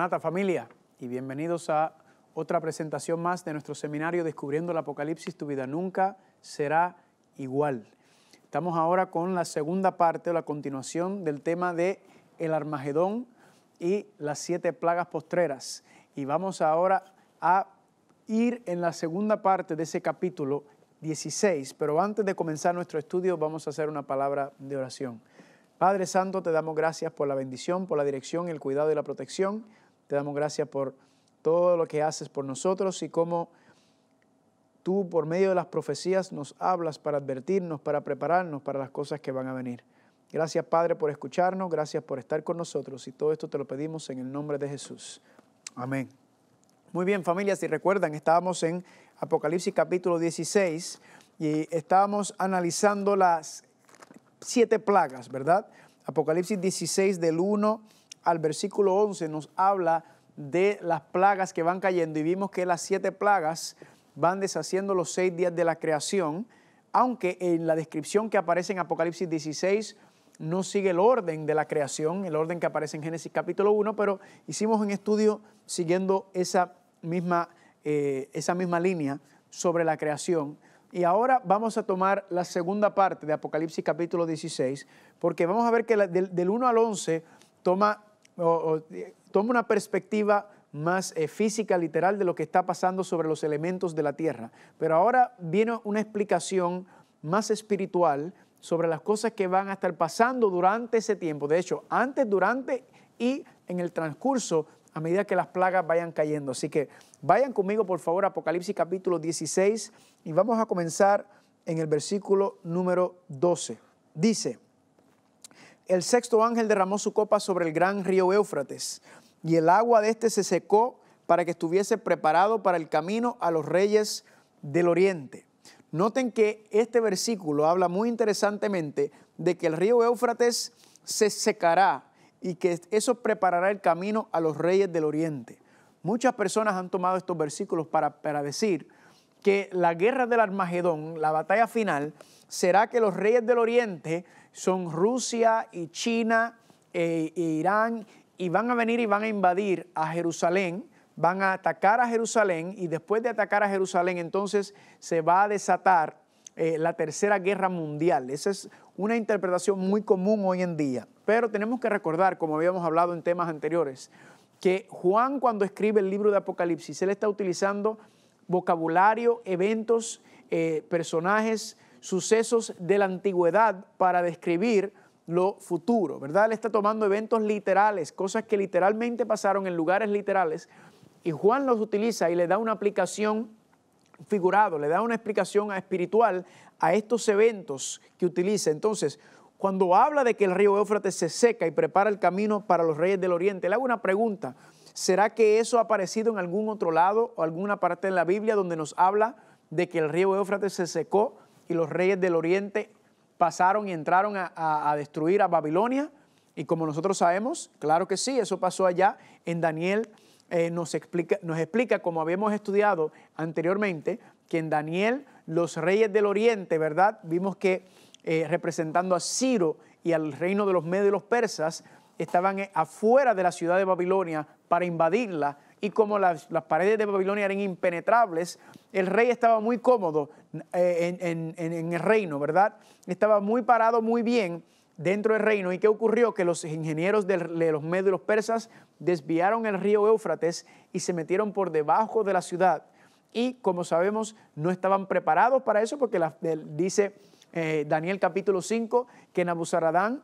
Maranata, familia, y bienvenidos a otra presentación más de nuestro seminario Descubriendo el Apocalipsis, tu vida nunca será igual. Estamos ahora con la segunda parte o la continuación del tema de el Armagedón y las siete plagas postreras. Y vamos ahora a ir en la segunda parte de ese capítulo 16, pero antes de comenzar nuestro estudio vamos a hacer una palabra de oración. Padre Santo, te damos gracias por la bendición, por la dirección, el cuidado y la protección te damos gracias por todo lo que haces por nosotros y cómo tú por medio de las profecías nos hablas para advertirnos, para prepararnos para las cosas que van a venir. Gracias Padre por escucharnos, gracias por estar con nosotros y todo esto te lo pedimos en el nombre de Jesús. Amén. Muy bien familia, si recuerdan, estábamos en Apocalipsis capítulo 16 y estábamos analizando las siete plagas, ¿verdad? Apocalipsis 16 del 1 al versículo 11 nos habla de las plagas que van cayendo y vimos que las siete plagas van deshaciendo los seis días de la creación, aunque en la descripción que aparece en Apocalipsis 16 no sigue el orden de la creación, el orden que aparece en Génesis capítulo 1, pero hicimos un estudio siguiendo esa misma, eh, esa misma línea sobre la creación. Y ahora vamos a tomar la segunda parte de Apocalipsis capítulo 16, porque vamos a ver que del, del 1 al 11 toma o, eh, toma una perspectiva más eh, física, literal, de lo que está pasando sobre los elementos de la tierra. Pero ahora viene una explicación más espiritual sobre las cosas que van a estar pasando durante ese tiempo. De hecho, antes, durante y en el transcurso a medida que las plagas vayan cayendo. Así que vayan conmigo, por favor, Apocalipsis capítulo 16 y vamos a comenzar en el versículo número 12. Dice, el sexto ángel derramó su copa sobre el gran río Éufrates, y el agua de este se secó para que estuviese preparado para el camino a los reyes del oriente. Noten que este versículo habla muy interesantemente de que el río Éufrates se secará y que eso preparará el camino a los reyes del oriente. Muchas personas han tomado estos versículos para, para decir que la guerra del Armagedón, la batalla final, será que los reyes del oriente son Rusia y China eh, e, Irán y van a venir y van a invadir a Jerusalén, van a atacar a Jerusalén y después de atacar a Jerusalén entonces se va a desatar eh, la tercera guerra mundial. Esa es una interpretación muy común hoy en día. Pero tenemos que recordar, como habíamos hablado en temas anteriores, que Juan cuando escribe el libro de Apocalipsis, él está utilizando vocabulario, eventos, eh, personajes, sucesos de la antigüedad para describir lo futuro, ¿verdad? Él está tomando eventos literales, cosas que literalmente pasaron en lugares literales, y Juan los utiliza y le da una aplicación figurado, le da una explicación espiritual a estos eventos que utiliza. Entonces, cuando habla de que el río Éufrates se seca y prepara el camino para los reyes del oriente, le hago una pregunta. ¿Será que eso ha aparecido en algún otro lado o alguna parte de la Biblia donde nos habla de que el río Éufrates se secó y los reyes del oriente pasaron y entraron a, destruir a Babilonia. Y como nosotros sabemos, claro que sí, eso pasó allá en Daniel eh, nos, explica, nos, explica, como habíamos estudiado anteriormente, que en Daniel los reyes del oriente, ¿verdad? Vimos que eh, representando a Ciro y al reino de los Medios y los persas, estaban eh, afuera de la ciudad de Babilonia para invadirla. Y como las, las paredes de Babilonia eran impenetrables, el rey estaba muy cómodo eh, en, el reino, ¿verdad? Estaba muy parado, muy bien dentro del reino. ¿Y qué ocurrió? Que los ingenieros de los medios los persas desviaron el río Éufrates y se metieron por debajo de la ciudad. Y como sabemos, no estaban preparados para eso porque dice eh, Daniel capítulo 5 que Nabuzaradán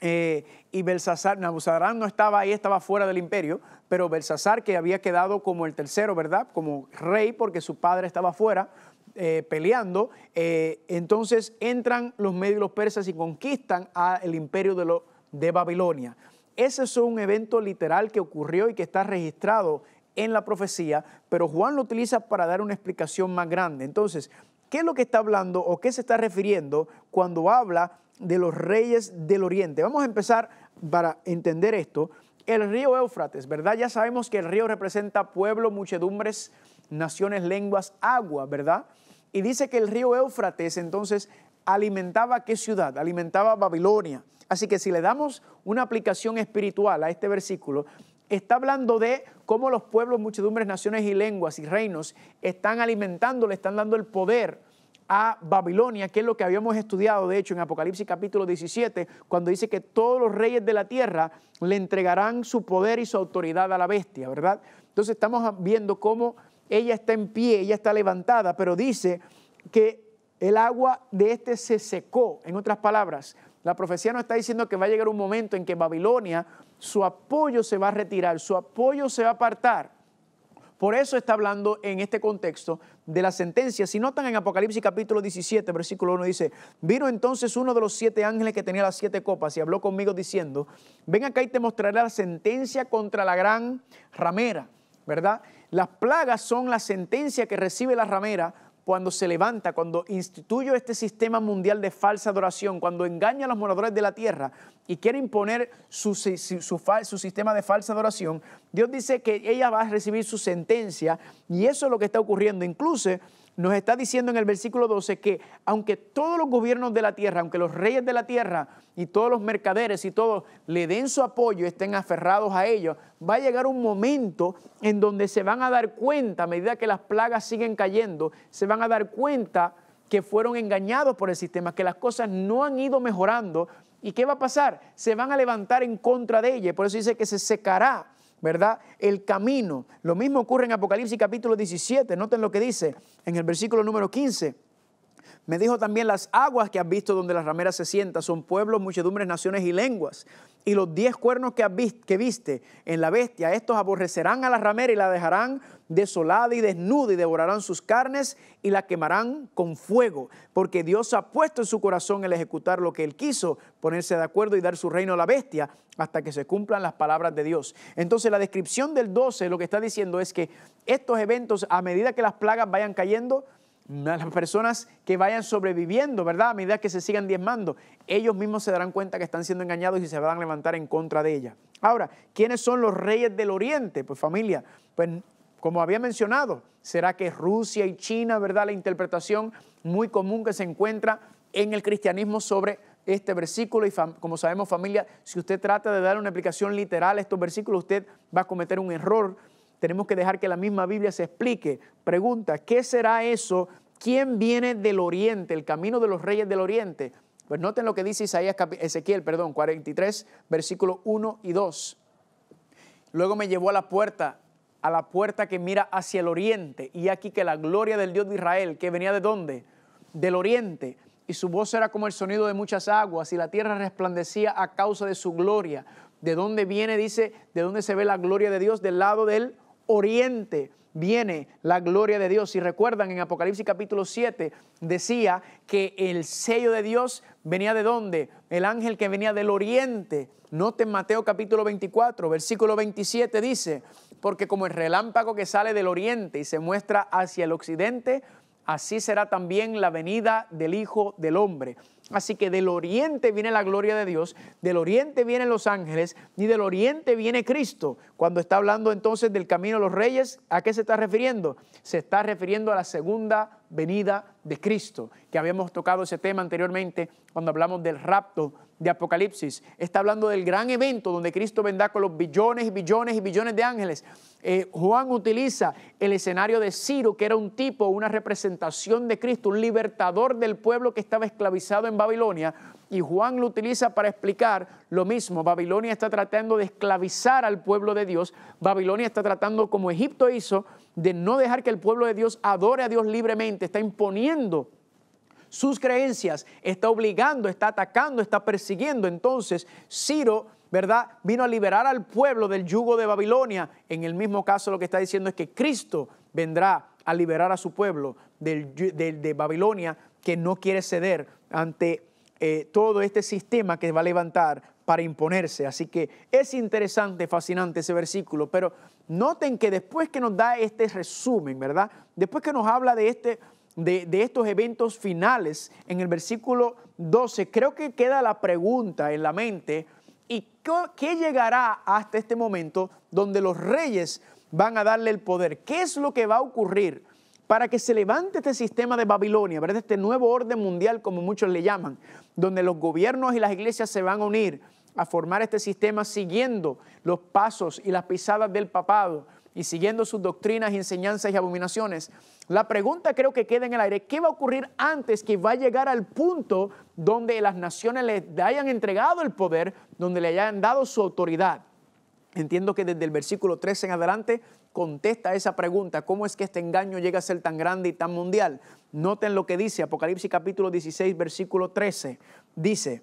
eh, y Belsasar, Nabuzadarán no estaba ahí, estaba fuera del imperio, pero Belsasar, que había quedado como el tercero, ¿verdad? Como rey, porque su padre estaba fuera eh, peleando, eh, entonces entran los medios los persas y conquistan al imperio de, de Babilonia. Ese es un evento literal que ocurrió y que está registrado en la profecía, pero Juan lo utiliza para dar una explicación más grande. Entonces, ¿Qué es lo que está hablando o qué se está refiriendo cuando habla de los reyes del oriente? Vamos a empezar para entender esto. El río Éufrates, ¿verdad? Ya sabemos que el río representa pueblo, muchedumbres, naciones, lenguas, agua, ¿verdad? Y dice que el río Éufrates entonces alimentaba qué ciudad? Alimentaba Babilonia. Así que si le damos una aplicación espiritual a este versículo, está hablando de cómo los pueblos, muchedumbres, naciones y lenguas y reinos están alimentando, le están dando el poder a Babilonia, que es lo que habíamos estudiado, de hecho, en Apocalipsis capítulo 17, cuando dice que todos los reyes de la tierra le entregarán su poder y su autoridad a la bestia, ¿verdad? Entonces estamos viendo cómo ella está en pie, ella está levantada, pero dice que el agua de este se secó, en otras palabras, la profecía no está diciendo que va a llegar un momento en que Babilonia su apoyo se va a retirar, su apoyo se va a apartar. Por eso está hablando en este contexto de la sentencia. Si notan en Apocalipsis capítulo 17, versículo 1 dice, vino entonces uno de los siete ángeles que tenía las siete copas y habló conmigo diciendo, ven acá y te mostraré la sentencia contra la gran ramera, ¿verdad? Las plagas son la sentencia que recibe la ramera cuando se levanta, cuando instituye este sistema mundial de falsa adoración, cuando engaña a los moradores de la tierra y quiere imponer su, su, sistema de falsa adoración, Dios dice que ella va a recibir su sentencia y eso es lo que está ocurriendo. Incluso nos está diciendo en el versículo 12 que aunque todos los gobiernos de la tierra, aunque los reyes de la tierra y todos los mercaderes y todos le den su apoyo, estén aferrados a ellos, va a llegar un momento en donde se van a dar cuenta, a medida que las plagas siguen cayendo, se van a dar cuenta que fueron engañados por el sistema, que las cosas no han ido mejorando. ¿Y qué va a pasar? Se van a levantar en contra de ella. Por eso dice que se secará ¿verdad? El camino. Lo mismo ocurre en Apocalipsis capítulo 17. Noten lo que dice en el versículo número 15. Me dijo también las aguas que has visto donde las rameras se sienta son pueblos, muchedumbres, naciones y lenguas. Y los diez cuernos que, has que viste en la bestia, estos aborrecerán a la ramera y la dejarán desolada y desnuda y devorarán sus carnes y la quemarán con fuego, porque Dios ha puesto en su corazón el ejecutar lo que él quiso, ponerse de acuerdo y dar su reino a la bestia hasta que se cumplan las palabras de Dios. Entonces la descripción del 12 lo que está diciendo es que estos eventos, a medida que las plagas vayan cayendo, las personas que vayan sobreviviendo, ¿verdad? A medida que se sigan diezmando, ellos mismos se darán cuenta que están siendo engañados y se van a levantar en contra de ella. Ahora, ¿quiénes son los reyes del Oriente? Pues familia, pues como había mencionado, será que Rusia y China, ¿verdad? La interpretación muy común que se encuentra en el cristianismo sobre este versículo y como sabemos familia, si usted trata de dar una aplicación literal a estos versículos, usted va a cometer un error tenemos que dejar que la misma Biblia se explique. Pregunta, ¿qué será eso? ¿Quién viene del oriente? El camino de los reyes del oriente. Pues noten lo que dice Isaías, Ezequiel, perdón, 43, versículos 1 y 2. Luego me llevó a la puerta, a la puerta que mira hacia el oriente, y aquí que la gloria del Dios de Israel, que venía de dónde? Del oriente, y su voz era como el sonido de muchas aguas, y la tierra resplandecía a causa de su gloria. ¿De dónde viene? Dice, ¿de dónde se ve la gloria de Dios? Del lado del oriente viene la gloria de Dios. y recuerdan, en Apocalipsis capítulo 7 decía que el sello de Dios venía de dónde? El ángel que venía del oriente. Noten Mateo capítulo 24, versículo 27 dice, porque como el relámpago que sale del oriente y se muestra hacia el occidente, así será también la venida del Hijo del Hombre. Así que del oriente viene la gloria de Dios, del oriente vienen los ángeles y del oriente viene Cristo. Cuando está hablando entonces del camino de los reyes, ¿a qué se está refiriendo? Se está refiriendo a la segunda venida de Cristo, que habíamos tocado ese tema anteriormente cuando hablamos del rapto de Apocalipsis está hablando del gran evento donde Cristo vendrá con los billones y billones y billones de ángeles. Eh, Juan utiliza el escenario de Ciro, que era un tipo, una representación de Cristo, un libertador del pueblo que estaba esclavizado en Babilonia. Y Juan lo utiliza para explicar lo mismo. Babilonia está tratando de esclavizar al pueblo de Dios. Babilonia está tratando, como Egipto hizo, de no dejar que el pueblo de Dios adore a Dios libremente. Está imponiendo sus creencias, está obligando, está atacando, está persiguiendo. Entonces, Ciro, ¿verdad? Vino a liberar al pueblo del yugo de Babilonia. En el mismo caso lo que está diciendo es que Cristo vendrá a liberar a su pueblo del, de, Babilonia que no quiere ceder ante eh, todo este sistema que va a levantar para imponerse. Así que es interesante, fascinante ese versículo, pero noten que después que nos da este resumen, ¿verdad? Después que nos habla de este de, estos eventos finales, en el versículo 12, creo que queda la pregunta en la mente, ¿y qué, llegará hasta este momento donde los reyes van a darle el poder? ¿Qué es lo que va a ocurrir? para que se levante este sistema de Babilonia, ¿verdad? este nuevo orden mundial, como muchos le llaman, donde los gobiernos y las iglesias se van a unir a formar este sistema siguiendo los pasos y las pisadas del papado y siguiendo sus doctrinas, enseñanzas y abominaciones, la pregunta creo que queda en el aire, ¿qué va a ocurrir antes que va a llegar al punto donde las naciones le hayan entregado el poder, donde le hayan dado su autoridad? Entiendo que desde el versículo 13 en adelante contesta esa pregunta, ¿cómo es que este engaño llega a ser tan grande y tan mundial? Noten lo que dice Apocalipsis capítulo 16, versículo 13. Dice,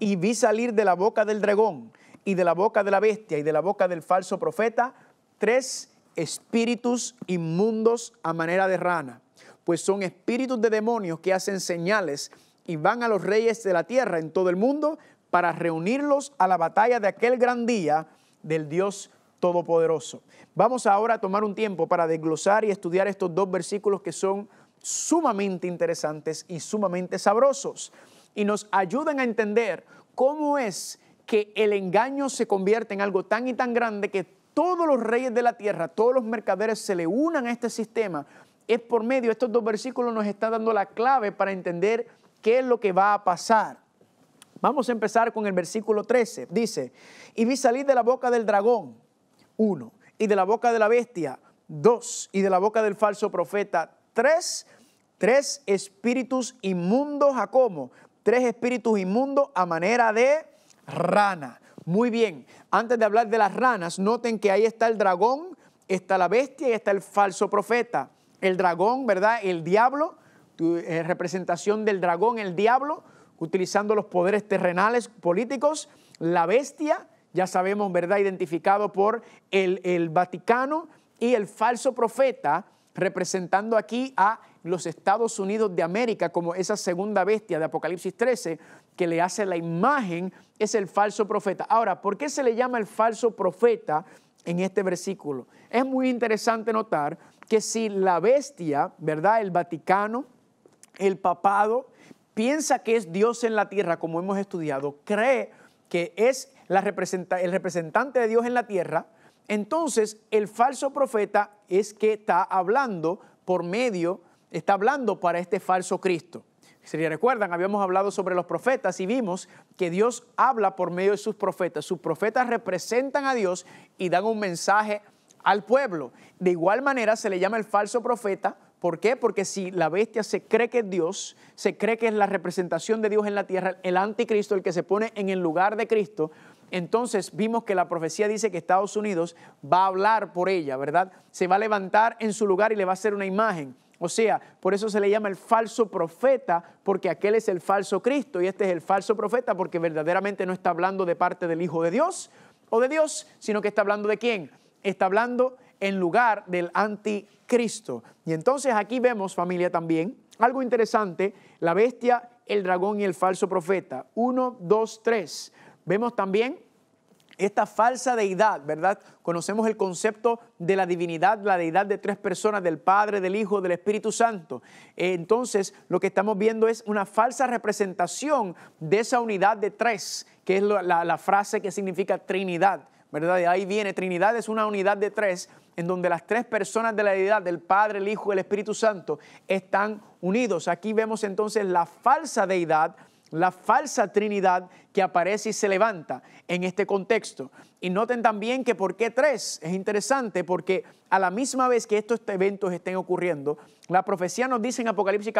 y vi salir de la boca del dragón y de la boca de la bestia y de la boca del falso profeta tres espíritus inmundos a manera de rana, pues son espíritus de demonios que hacen señales y van a los reyes de la tierra en todo el mundo para reunirlos a la batalla de aquel gran día del Dios Todopoderoso. Vamos ahora a tomar un tiempo para desglosar y estudiar estos dos versículos que son sumamente interesantes y sumamente sabrosos y nos ayudan a entender cómo es que el engaño se convierte en algo tan y tan grande que todos los reyes de la tierra, todos los mercaderes se le unan a este sistema, es por medio de estos dos versículos nos está dando la clave para entender qué es lo que va a pasar. Vamos a empezar con el versículo 13. Dice, y vi salir de la boca del dragón, uno, y de la boca de la bestia, dos, y de la boca del falso profeta, tres, tres espíritus inmundos a como, tres espíritus inmundos a manera de rana muy bien, antes de hablar de las ranas, noten que ahí está el dragón, está la bestia y está el falso profeta. El dragón, ¿verdad? El diablo, eh, representación del dragón, el diablo, utilizando los poderes terrenales políticos, la bestia, ya sabemos, ¿verdad? Identificado por el, Vaticano y el falso profeta, representando aquí a los Estados Unidos de América como esa segunda bestia de Apocalipsis 13, que le hace la imagen es el falso profeta. Ahora, ¿por qué se le llama el falso profeta en este versículo? Es muy interesante notar que si la bestia, ¿verdad? El Vaticano, el papado, piensa que es Dios en la tierra, como hemos estudiado, cree que es la el representante de Dios en la tierra, entonces el falso profeta es que está hablando por medio, está hablando para este falso Cristo. Si recuerdan, habíamos hablado sobre los profetas y vimos que Dios habla por medio de sus profetas. Sus profetas representan a Dios y dan un mensaje al pueblo. De igual manera se le llama el falso profeta. ¿Por qué? Porque si la bestia se cree que es Dios, se cree que es la representación de Dios en la tierra, el anticristo, el que se pone en el lugar de Cristo, entonces vimos que la profecía dice que Estados Unidos va a hablar por ella, ¿verdad? Se va a levantar en su lugar y le va a hacer una imagen. O sea, por eso se le llama el falso profeta, porque aquel es el falso Cristo y este es el falso profeta porque verdaderamente no está hablando de parte del Hijo de Dios o de Dios, sino que está hablando de quién? Está hablando en lugar del anticristo. Y entonces aquí vemos, familia, también algo interesante, la bestia, el dragón y el falso profeta. Uno, dos, tres. Vemos también esta falsa deidad, ¿verdad? Conocemos el concepto de la divinidad, la deidad de tres personas, del Padre, del Hijo, del Espíritu Santo. Eh, entonces, lo que estamos viendo es una falsa representación de esa unidad de tres, que es la, frase que significa Trinidad, ¿verdad? De ahí viene, Trinidad es una unidad de tres, en donde las tres personas de la deidad, del Padre, el Hijo y el Espíritu Santo, están unidos. Aquí vemos entonces la falsa deidad la falsa Trinidad que aparece y se levanta en este contexto. Y noten también que por qué tres es interesante porque a la misma vez que estos eventos estén ocurriendo, la profecía nos dice en Apocalipsis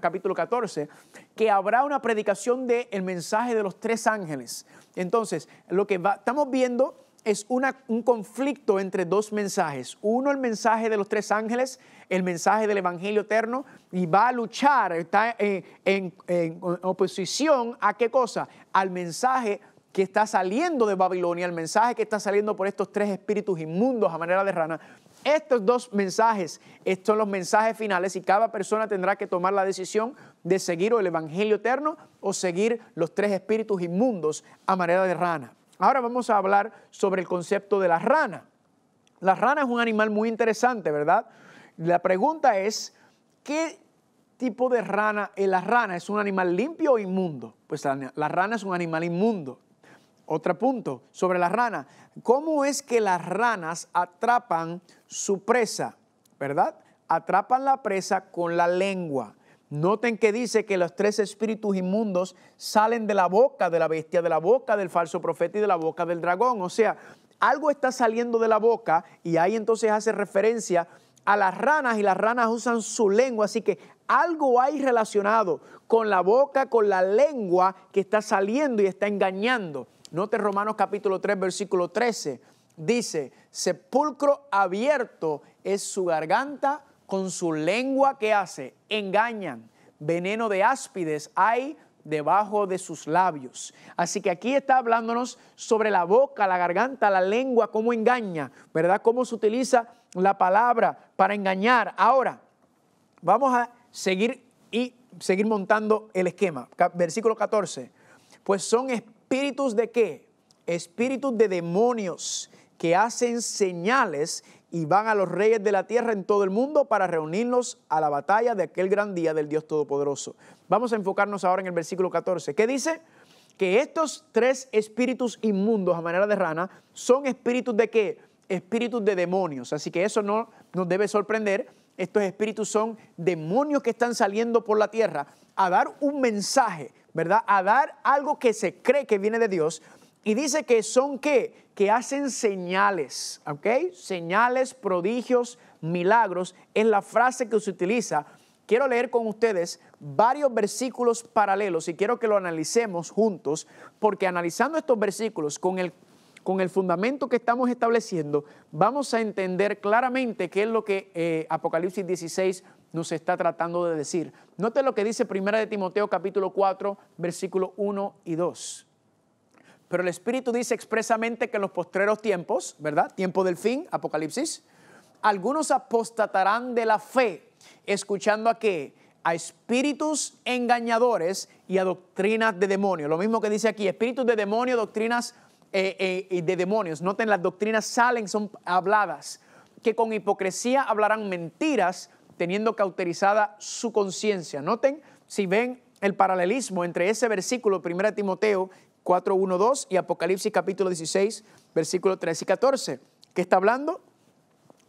capítulo 14 que habrá una predicación del mensaje de los tres ángeles. Entonces, lo que estamos viendo es un conflicto entre dos mensajes. Uno, el mensaje de los tres ángeles, el mensaje del Evangelio eterno, y va a luchar, está en, oposición a qué cosa? Al mensaje que está saliendo de Babilonia, el mensaje que está saliendo por estos tres espíritus inmundos a manera de rana. Estos dos mensajes estos son los mensajes finales y cada persona tendrá que tomar la decisión de seguir o el Evangelio eterno o seguir los tres espíritus inmundos a manera de rana. Ahora vamos a hablar sobre el concepto de la rana. La rana es un animal muy interesante, ¿verdad? La pregunta es, ¿qué tipo de rana es la rana? ¿Es un animal limpio o inmundo? Pues la, rana es un animal inmundo. Otro punto sobre la rana. ¿Cómo es que las ranas atrapan su presa? ¿Verdad? Atrapan la presa con la lengua. Noten que dice que los tres espíritus inmundos salen de la boca de la bestia, de la boca del falso profeta y de la boca del dragón. O sea, algo está saliendo de la boca y ahí entonces hace referencia a las ranas y las ranas usan su lengua, así que algo hay relacionado con la boca, con la lengua que está saliendo y está engañando. Note Romanos capítulo 3, versículo 13. Dice, sepulcro abierto es su garganta con su lengua que hace, engañan. Veneno de áspides hay debajo de sus labios. Así que aquí está hablándonos sobre la boca, la garganta, la lengua, cómo engaña, ¿verdad? Cómo se utiliza la palabra para engañar. Ahora, vamos a seguir y seguir montando el esquema. Versículo 14. Pues son espíritus de qué? Espíritus de demonios que hacen señales y van a los reyes de la tierra en todo el mundo para reunirnos a la batalla de aquel gran día del Dios Todopoderoso. Vamos a enfocarnos ahora en el versículo 14. ¿Qué dice? Que estos tres espíritus inmundos a manera de rana son espíritus de qué? Espíritus de demonios. Así que eso no nos debe sorprender. Estos espíritus son demonios que están saliendo por la tierra a dar un mensaje, ¿verdad? A dar algo que se cree que viene de Dios y dice que son ¿qué? que hacen señales, ¿ok? Señales, prodigios, milagros, es la frase que se utiliza. Quiero leer con ustedes varios versículos paralelos y quiero que lo analicemos juntos, porque analizando estos versículos con el, con el fundamento que estamos estableciendo, vamos a entender claramente qué es lo que eh, Apocalipsis 16 nos está tratando de decir. Note lo que dice Primera de Timoteo capítulo 4, versículo 1 y 2. Pero el Espíritu dice expresamente que en los postreros tiempos, ¿verdad? Tiempo del fin, Apocalipsis, algunos apostatarán de la fe, escuchando a qué? A espíritus engañadores y a doctrinas de demonios. Lo mismo que dice aquí, espíritus de demonio, doctrinas eh, eh, de demonios. Noten, las doctrinas salen, son habladas, que con hipocresía hablarán mentiras, teniendo cauterizada su conciencia. Noten, si ven el paralelismo entre ese versículo, 1 Timoteo 4, 2 y Apocalipsis capítulo 16, versículo 13 y 14. ¿Qué está hablando?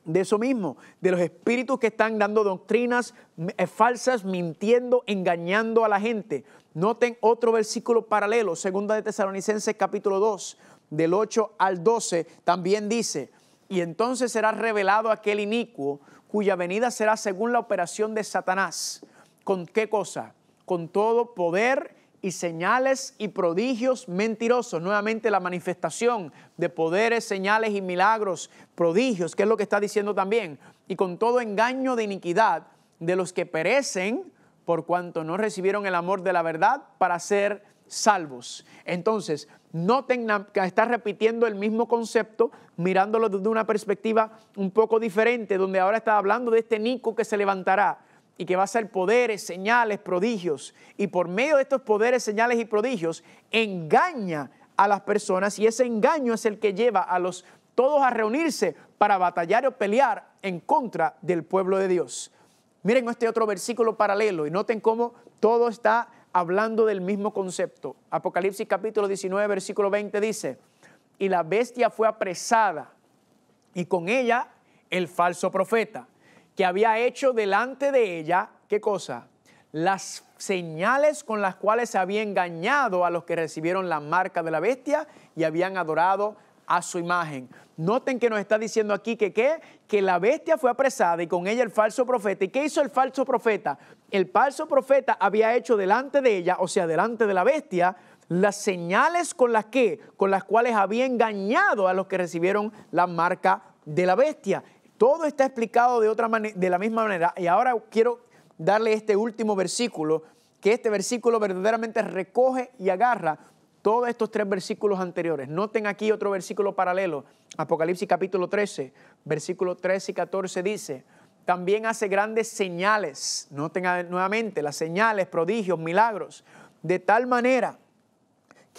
de eso mismo, de los espíritus que están dando doctrinas eh, falsas, mintiendo, engañando a la gente. Noten otro versículo paralelo, segunda de Tesalonicenses capítulo 2, del 8 al 12, también dice, y entonces será revelado aquel inicuo cuya venida será según la operación de Satanás. ¿Con qué cosa? Con todo poder y señales y prodigios mentirosos. Nuevamente la manifestación de poderes, señales y milagros, prodigios, que es lo que está diciendo también. Y con todo engaño de iniquidad de los que perecen por cuanto no recibieron el amor de la verdad para ser salvos. Entonces, noten que está repitiendo el mismo concepto, mirándolo desde una perspectiva un poco diferente, donde ahora está hablando de este Nico que se levantará y que va a ser poderes, señales, prodigios. Y por medio de estos poderes, señales y prodigios, engaña a las personas y ese engaño es el que lleva a los todos a reunirse para batallar o pelear en contra del pueblo de Dios. Miren este otro versículo paralelo y noten cómo todo está hablando del mismo concepto. Apocalipsis capítulo 19, versículo 20 dice, y la bestia fue apresada y con ella el falso profeta que había hecho delante de ella, ¿qué cosa? Las señales con las cuales había engañado a los que recibieron la marca de la bestia y habían adorado a su imagen. Noten que nos está diciendo aquí que qué? Que la bestia fue apresada y con ella el falso profeta. ¿Y qué hizo el falso profeta? El falso profeta había hecho delante de ella, o sea, delante de la bestia, las señales con las que con las cuales había engañado a los que recibieron la marca de la bestia. Todo está explicado de, otra de la misma manera. Y ahora quiero darle este último versículo, que este versículo verdaderamente recoge y agarra todos estos tres versículos anteriores. Noten aquí otro versículo paralelo. Apocalipsis capítulo 13, versículo 13 y 14 dice, también hace grandes señales, noten nuevamente las señales, prodigios, milagros, de tal manera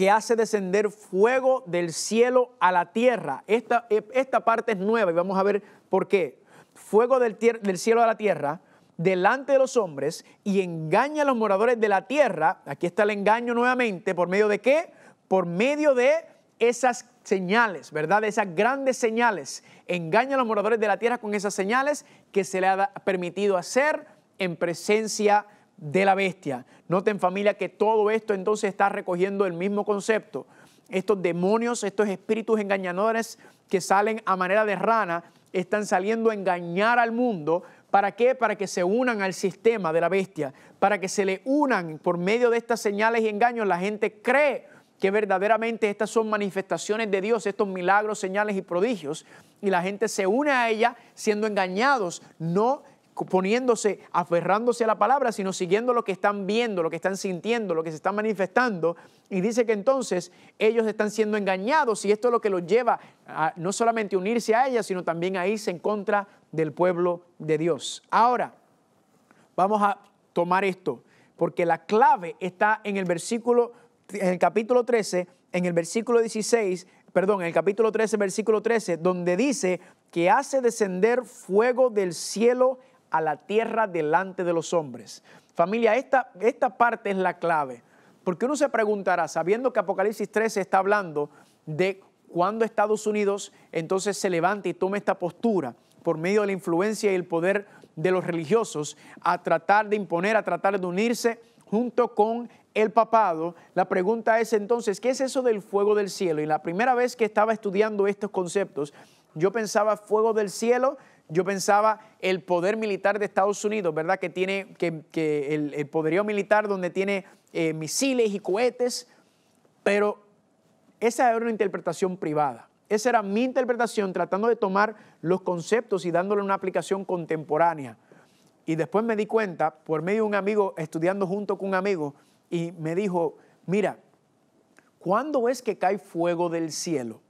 que hace descender fuego del cielo a la tierra. Esta, e, esta parte es nueva y vamos a ver por qué. Fuego del, cielo a la tierra delante de los hombres y engaña a los moradores de la tierra. Aquí está el engaño nuevamente. ¿Por medio de qué? Por medio de esas señales, ¿verdad? Esas grandes señales. Engaña a los moradores de la tierra con esas señales que se le ha permitido hacer en presencia de de la bestia. Noten familia que todo esto entonces está recogiendo el mismo concepto. Estos demonios, estos espíritus engañadores que salen a manera de rana, están saliendo a engañar al mundo. ¿Para qué? Para que se unan al sistema de la bestia, para que se le unan por medio de estas señales y engaños. La gente cree que verdaderamente estas son manifestaciones de Dios, estos milagros, señales y prodigios, y la gente se une a ella siendo engañados, no poniéndose, aferrándose a la palabra, sino siguiendo lo que están viendo, lo que están sintiendo, lo que se están manifestando. Y dice que entonces ellos están siendo engañados y esto es lo que los lleva a no solamente unirse a ella, sino también a irse en contra del pueblo de Dios. Ahora, vamos a tomar esto, porque la clave está en el versículo, en el capítulo 13, en el versículo 16, perdón, en el capítulo 13, versículo 13, donde dice que hace descender fuego del cielo a la tierra delante de los hombres. Familia, esta, esta parte es la clave, porque uno se preguntará, sabiendo que Apocalipsis 13 está hablando de cuando Estados Unidos entonces se levanta y tome esta postura por medio de la influencia y el poder de los religiosos a tratar de imponer, a tratar de unirse junto con el papado, la pregunta es entonces, ¿qué es eso del fuego del cielo? Y la primera vez que estaba estudiando estos conceptos, yo pensaba fuego del cielo, yo pensaba el poder militar de Estados Unidos, ¿verdad? Que tiene que, el, poderío militar donde tiene eh, misiles y cohetes, pero esa era una interpretación privada. Esa era mi interpretación tratando de tomar los conceptos y dándole una aplicación contemporánea. Y después me di cuenta, por medio de un amigo, estudiando junto con un amigo, y me dijo, mira, ¿cuándo es que cae fuego del cielo?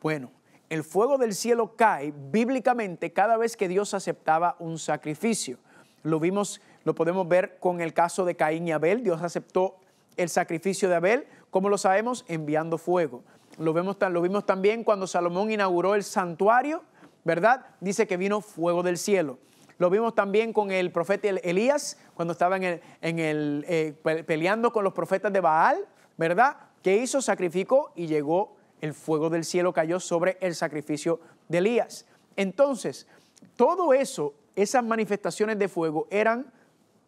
Bueno, el fuego del cielo cae bíblicamente cada vez que Dios aceptaba un sacrificio. Lo vimos, lo podemos ver con el caso de Caín y Abel. Dios aceptó el sacrificio de Abel, como lo sabemos, enviando fuego. Lo, vemos, lo vimos también cuando Salomón inauguró el santuario, ¿verdad? Dice que vino fuego del cielo. Lo vimos también con el profeta Elías, cuando estaba en el, eh, peleando con los profetas de Baal, ¿verdad? Que hizo? Sacrificó y llegó el fuego del cielo cayó sobre el sacrificio de Elías. Entonces, todo eso, esas manifestaciones de fuego eran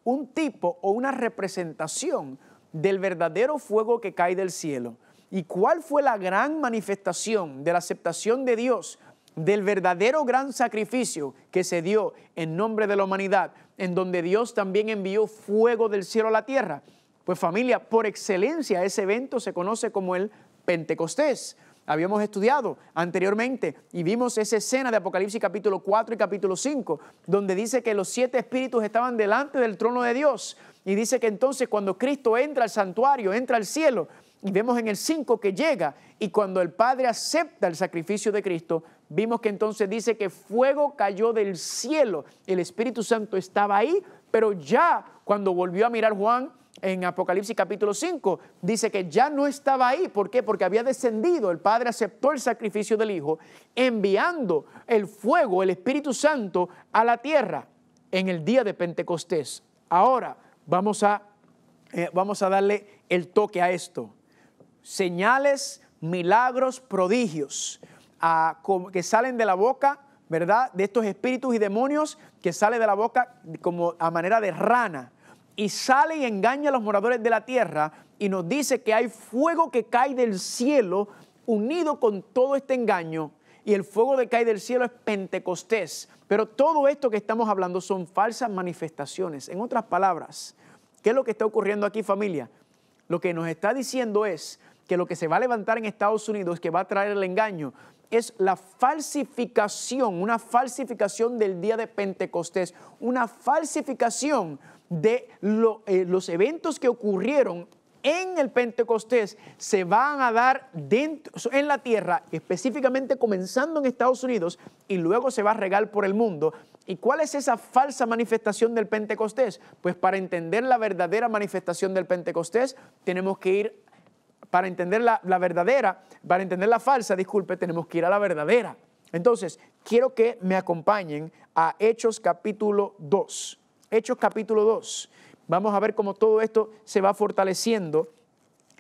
un tipo o una representación del verdadero fuego que cae del cielo. ¿Y cuál fue la gran manifestación de la aceptación de Dios, del verdadero gran sacrificio que se dio en nombre de la humanidad, en donde Dios también envió fuego del cielo a la tierra? Pues familia, por excelencia ese evento se conoce como el Pentecostés habíamos estudiado anteriormente y vimos esa escena de Apocalipsis capítulo 4 y capítulo 5, donde dice que los siete espíritus estaban delante del trono de Dios y dice que entonces cuando Cristo entra al santuario, entra al cielo, y vemos en el 5 que llega y cuando el Padre acepta el sacrificio de Cristo, vimos que entonces dice que fuego cayó del cielo, el Espíritu Santo estaba ahí, pero ya cuando volvió a mirar Juan, en Apocalipsis capítulo 5, dice que ya no estaba ahí. ¿Por qué? Porque había descendido, el Padre aceptó el sacrificio del Hijo, enviando el fuego, el Espíritu Santo, a la tierra en el día de Pentecostés. Ahora vamos a, eh, vamos a darle el toque a esto. Señales, milagros, prodigios ah, que salen de la boca, ¿verdad? De estos espíritus y demonios que salen de la boca como a manera de rana y sale y engaña a los moradores de la tierra y nos dice que hay fuego que cae del cielo unido con todo este engaño y el fuego que cae del cielo es Pentecostés. Pero todo esto que estamos hablando son falsas manifestaciones. En otras palabras, ¿qué es lo que está ocurriendo aquí familia? Lo que nos está diciendo es que lo que se va a levantar en Estados Unidos, que va a traer el engaño, es la falsificación, una falsificación del día de Pentecostés, una falsificación de eh, los eventos que ocurrieron en el Pentecostés se van a dar en la tierra, específicamente comenzando en Estados Unidos y luego se va a regar por el mundo. ¿Y cuál es esa falsa manifestación del Pentecostés? Pues para entender la verdadera manifestación del Pentecostés tenemos que ir, para entender la, la verdadera, para entender la falsa, disculpe, tenemos que ir a la verdadera. Entonces, quiero que me acompañen a Hechos capítulo 2. Hechos capítulo 2. Vamos a ver cómo todo esto se va fortaleciendo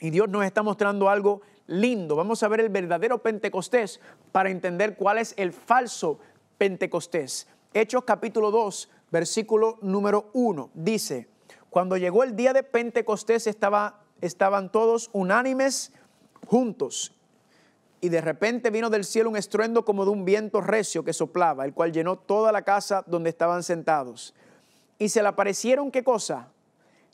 y Dios nos está mostrando algo lindo. Vamos a ver el verdadero Pentecostés para entender cuál es el falso Pentecostés. Hechos capítulo 2, versículo número 1. Dice, cuando llegó el día de Pentecostés estaban todos unánimes juntos. Y de repente vino del cielo un estruendo como de un viento recio que soplaba, el cual llenó toda la casa donde estaban sentados y se le aparecieron qué cosa?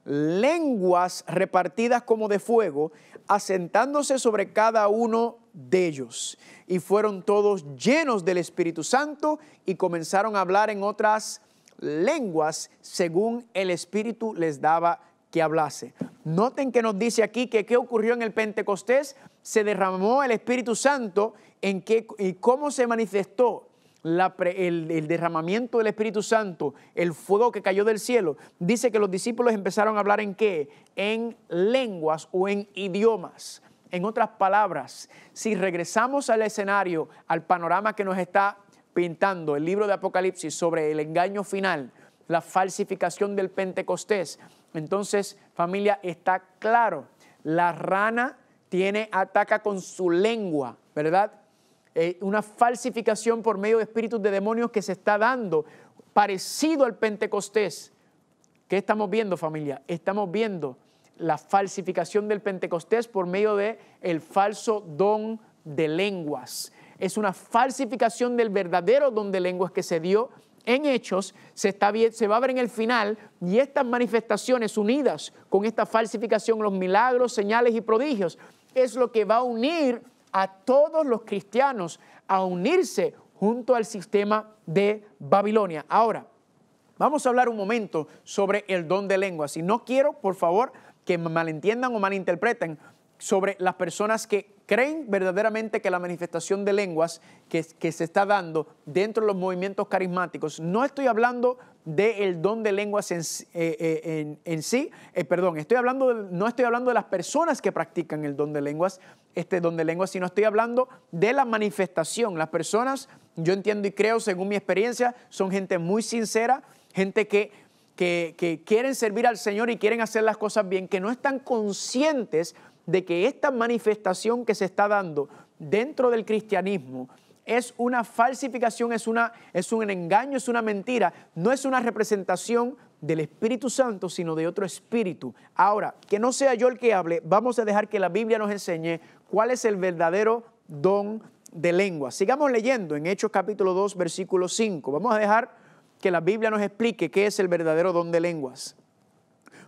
Lenguas repartidas como de fuego, asentándose sobre cada uno de ellos. Y fueron todos llenos del Espíritu Santo y comenzaron a hablar en otras lenguas según el Espíritu les daba que hablase. Noten que nos dice aquí que qué ocurrió en el Pentecostés, se derramó el Espíritu Santo en qué, y cómo se manifestó el, el, derramamiento del Espíritu Santo, el fuego que cayó del cielo, dice que los discípulos empezaron a hablar en qué? En lenguas o en idiomas. En otras palabras, si regresamos al escenario, al panorama que nos está pintando el libro de Apocalipsis sobre el engaño final, la falsificación del Pentecostés, entonces familia está claro, la rana tiene ataca con su lengua, ¿verdad? Eh, una falsificación por medio de espíritus de demonios que se está dando, parecido al Pentecostés. ¿Qué estamos viendo, familia? Estamos viendo la falsificación del Pentecostés por medio de el falso don de lenguas. Es una falsificación del verdadero don de lenguas que se dio en hechos, se, está, se va a ver en el final, y estas manifestaciones unidas con esta falsificación, los milagros, señales y prodigios, es lo que va a unir a todos los cristianos a unirse junto al sistema de Babilonia. Ahora, vamos a hablar un momento sobre el don de lenguas. Y no quiero, por favor, que malentiendan o malinterpreten sobre las personas que creen verdaderamente que la manifestación de lenguas que, se está dando dentro de los movimientos carismáticos, no estoy hablando del don de lenguas en, sí, eh, eh, eh, perdón, estoy hablando no estoy hablando de las personas que practican el don de lenguas, este, donde donde si no estoy hablando de la manifestación. Las personas, yo entiendo y creo, según mi experiencia, son gente muy sincera, gente que, que, quieren servir al Señor y quieren hacer las cosas bien, que no están conscientes de que esta manifestación que se está dando dentro del cristianismo, es una falsificación, es, una, es un engaño, es una mentira, no es una representación del Espíritu Santo, sino de otro espíritu. Ahora, que no sea yo el que hable, vamos a dejar que la Biblia nos enseñe cuál es el verdadero don de lenguas? Sigamos leyendo en Hechos capítulo 2, versículo 5. Vamos a dejar que la Biblia nos explique qué es el verdadero don de lenguas.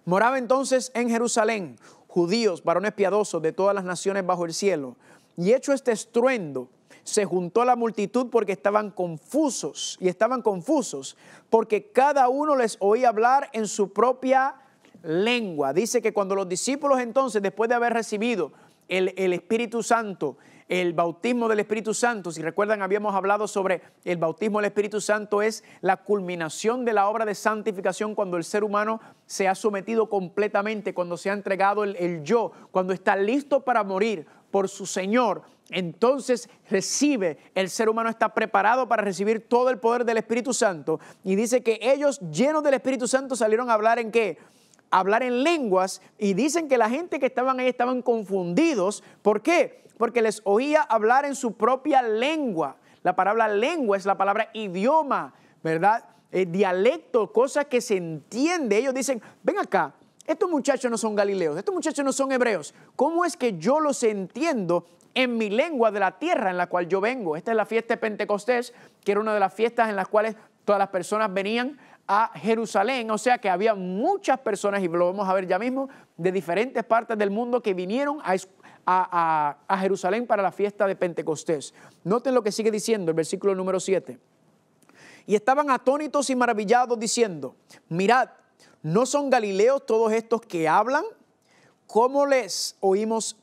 Moraba entonces en Jerusalén judíos, varones piadosos de todas las naciones bajo el cielo. Y hecho este estruendo, se juntó la multitud porque estaban confusos y estaban confusos porque cada uno les oía hablar en su propia lengua. Dice que cuando los discípulos entonces, después de haber recibido el, Espíritu Santo, el bautismo del Espíritu Santo, si recuerdan habíamos hablado sobre el bautismo del Espíritu Santo es la culminación de la obra de santificación cuando el ser humano se ha sometido completamente, cuando se ha entregado el, el yo, cuando está listo para morir por su Señor, entonces recibe, el ser humano está preparado para recibir todo el poder del Espíritu Santo y dice que ellos llenos del Espíritu Santo salieron a hablar en qué? hablar en lenguas y dicen que la gente que estaban ahí estaban confundidos. ¿Por qué? Porque les oía hablar en su propia lengua. La palabra lengua es la palabra idioma, ¿verdad? Eh, dialecto, cosas que se entiende. Ellos dicen, ven acá, estos muchachos no son galileos, estos muchachos no son hebreos. ¿Cómo es que yo los entiendo en mi lengua de la tierra en la cual yo vengo? Esta es la fiesta de Pentecostés, que era una de las fiestas en las cuales todas las personas venían a Jerusalén, o sea que había muchas personas, y lo vamos a ver ya mismo, de diferentes partes del mundo que vinieron a, Jerusalén para la fiesta de Pentecostés. Noten lo que sigue diciendo el versículo número 7. Y estaban atónitos y maravillados diciendo, mirad, ¿no son galileos todos estos que hablan? ¿Cómo les oímos,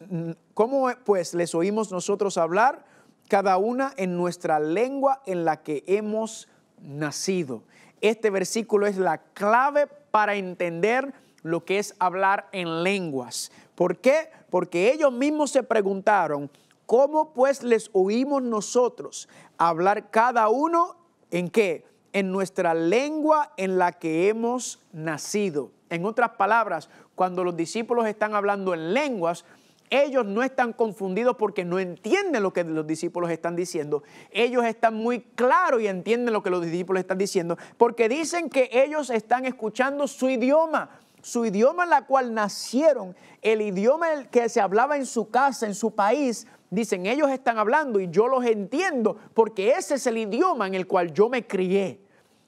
cómo pues les oímos nosotros hablar, cada una en nuestra lengua en la que hemos nacido? este versículo es la clave para entender lo que es hablar en lenguas. ¿Por qué? Porque ellos mismos se preguntaron, ¿cómo pues les oímos nosotros hablar cada uno en qué? En nuestra lengua en la que hemos nacido. En otras palabras, cuando los discípulos están hablando en lenguas, ellos no están confundidos porque no entienden lo que los discípulos están diciendo. Ellos están muy claros y entienden lo que los discípulos están diciendo porque dicen que ellos están escuchando su idioma su idioma en la cual nacieron, el idioma que se hablaba en su casa, en su país, dicen, ellos están hablando y yo los entiendo porque ese es el idioma en el cual yo me crié.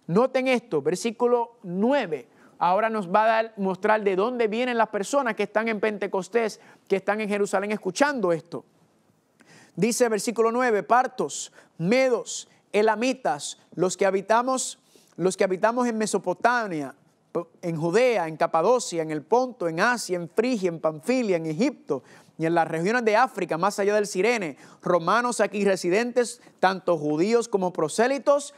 Noten esto, versículo 9 ahora nos va a mostrar de dónde vienen las personas que están en Pentecostés, que están en Jerusalén escuchando esto. Dice versículo 9, partos, medos, elamitas, los que habitamos, los que habitamos en Mesopotamia, en Judea, en Capadocia, en el Ponto, en Asia, en Frigia, en Panfilia, en Egipto y en las regiones de África, más allá del Sirene, romanos aquí residentes, tanto judíos como prosélitos,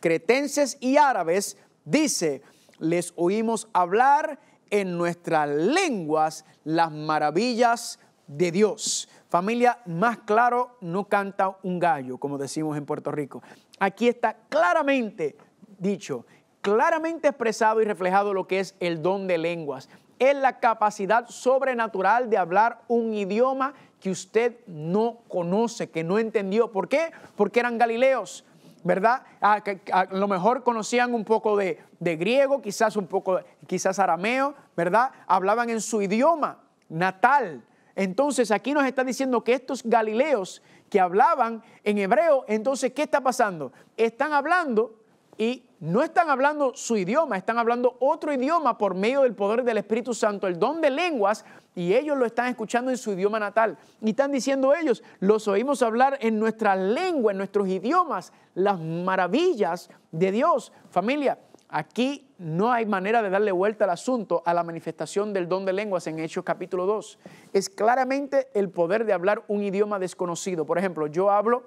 cretenses y árabes, dice, les oímos hablar en nuestras lenguas las maravillas de Dios. Familia, más claro no canta un gallo, como decimos en Puerto Rico. Aquí está claramente dicho, claramente expresado y reflejado lo que es el don de lenguas. Es la capacidad sobrenatural de hablar un idioma que usted no conoce, que no entendió. ¿Por qué? Porque eran galileos, ¿verdad? Ah, ah, a, lo mejor conocían un poco de, de, griego, quizás un poco, quizás arameo, ¿verdad? Hablaban en su idioma natal. Entonces aquí nos está diciendo que estos galileos que hablaban en hebreo, entonces, ¿qué está pasando? Están hablando y no están hablando su idioma, están hablando otro idioma por medio del poder del Espíritu Santo. El don de lenguas y ellos lo están escuchando en su idioma natal. Y están diciendo ellos, los oímos hablar en nuestra lengua, en nuestros idiomas, las maravillas de Dios. Familia, aquí no hay manera de darle vuelta al asunto a la manifestación del don de lenguas en Hechos capítulo 2. Es claramente el poder de hablar un idioma desconocido. Por ejemplo, yo hablo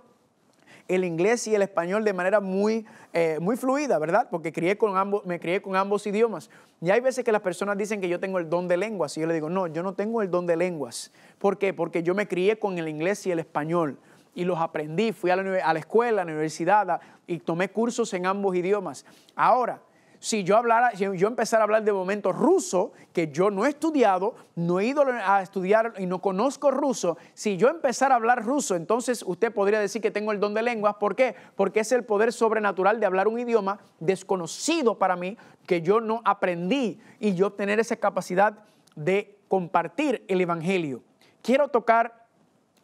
el inglés y el español de manera muy, eh, muy fluida, ¿verdad? Porque con ambos, me crié con ambos idiomas. Y hay veces que las personas dicen que yo tengo el don de lenguas y yo le digo, no, yo no tengo el don de lenguas. ¿Por qué? Porque yo me crié con el inglés y el español y los aprendí, fui a la, a la escuela, a la universidad y tomé cursos en ambos idiomas. Ahora, si yo hablara, yo empezara a hablar de momento ruso, que yo no he estudiado, no he ido a estudiar y no conozco ruso, si yo empezara a hablar ruso, entonces usted podría decir que tengo el don de lenguas. ¿Por qué? Porque es el poder sobrenatural de hablar un idioma desconocido para mí, que yo no aprendí y yo tener esa capacidad de compartir el Evangelio. Quiero tocar,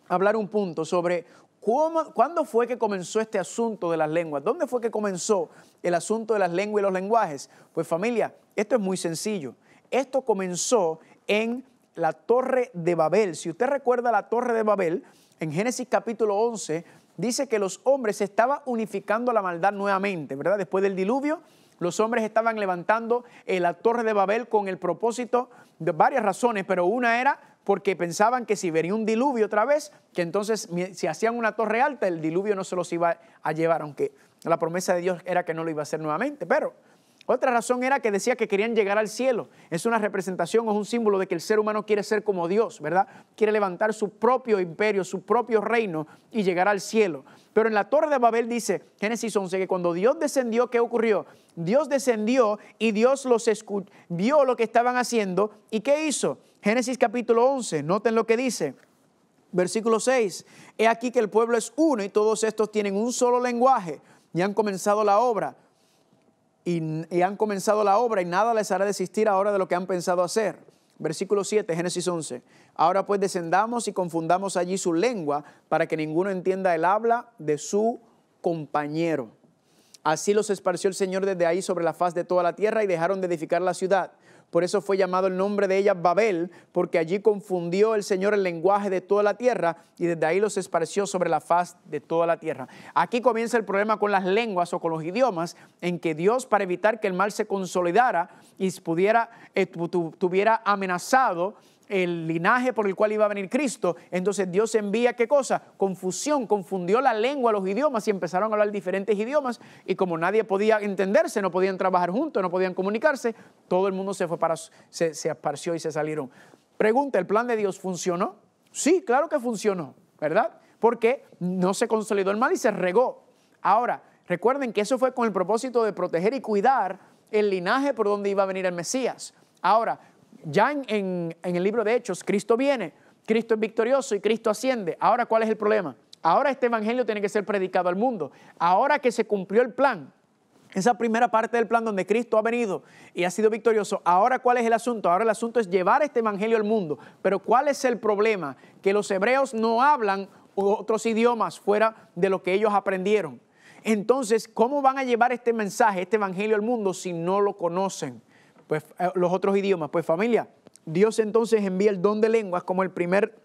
hablar un punto sobre ¿Cuándo fue que comenzó este asunto de las lenguas? ¿Dónde fue que comenzó el asunto de las lenguas y los lenguajes? Pues familia, esto es muy sencillo. Esto comenzó en la torre de Babel. Si usted recuerda la torre de Babel, en Génesis capítulo 11 dice que los hombres estaban unificando la maldad nuevamente, ¿verdad? Después del diluvio, los hombres estaban levantando eh, la torre de Babel con el propósito de varias razones, pero una era porque pensaban que si venía un diluvio otra vez, que entonces si hacían una torre alta, el diluvio no se los iba a llevar, aunque la promesa de Dios era que no lo iba a hacer nuevamente, pero otra razón era que decía que querían llegar al cielo. Es una representación o es un símbolo de que el ser humano quiere ser como Dios, ¿verdad? Quiere levantar su propio imperio, su propio reino y llegar al cielo. Pero en la Torre de Babel dice, Génesis 11, que cuando Dios descendió, ¿qué ocurrió? Dios descendió y Dios los vio lo que estaban haciendo y ¿qué hizo? Génesis capítulo 11, noten lo que dice. Versículo 6, he aquí que el pueblo es uno y todos estos tienen un solo lenguaje y han comenzado la obra. Y, han comenzado la obra y nada les hará desistir ahora de lo que han pensado hacer. Versículo 7, Génesis 11. Ahora pues descendamos y confundamos allí su lengua para que ninguno entienda el habla de su compañero. Así los esparció el Señor desde ahí sobre la faz de toda la tierra y dejaron de edificar la ciudad. Por eso fue llamado el nombre de ella Babel, porque allí confundió el Señor el lenguaje de toda la tierra y desde ahí los esparció sobre la faz de toda la tierra. Aquí comienza el problema con las lenguas o con los idiomas, en que Dios, para evitar que el mal se consolidara y pudiera, eh, tuviera amenazado, el linaje por el cual iba a venir Cristo. Entonces Dios envía qué cosa? Confusión, confundió la lengua, los idiomas y empezaron a hablar diferentes idiomas y como nadie podía entenderse, no podían trabajar juntos, no podían comunicarse, todo el mundo se fue para se, se esparció y se salieron. Pregunta, ¿el plan de Dios funcionó? Sí, claro que funcionó, ¿verdad? Porque no se consolidó el mal y se regó. Ahora, recuerden que eso fue con el propósito de proteger y cuidar el linaje por donde iba a venir el Mesías. Ahora, ya en, el libro de Hechos, Cristo viene, Cristo es victorioso y Cristo asciende. Ahora, ¿cuál es el problema? Ahora este evangelio tiene que ser predicado al mundo. Ahora que se cumplió el plan, esa primera parte del plan donde Cristo ha venido y ha sido victorioso. Ahora, ¿cuál es el asunto? Ahora el asunto es llevar este evangelio al mundo. Pero ¿cuál es el problema? Que los hebreos no hablan otros idiomas fuera de lo que ellos aprendieron. Entonces, ¿cómo van a llevar este mensaje, este evangelio al mundo si no lo conocen? pues, eh, los otros idiomas. Pues familia, Dios entonces envía el don de lenguas como el primer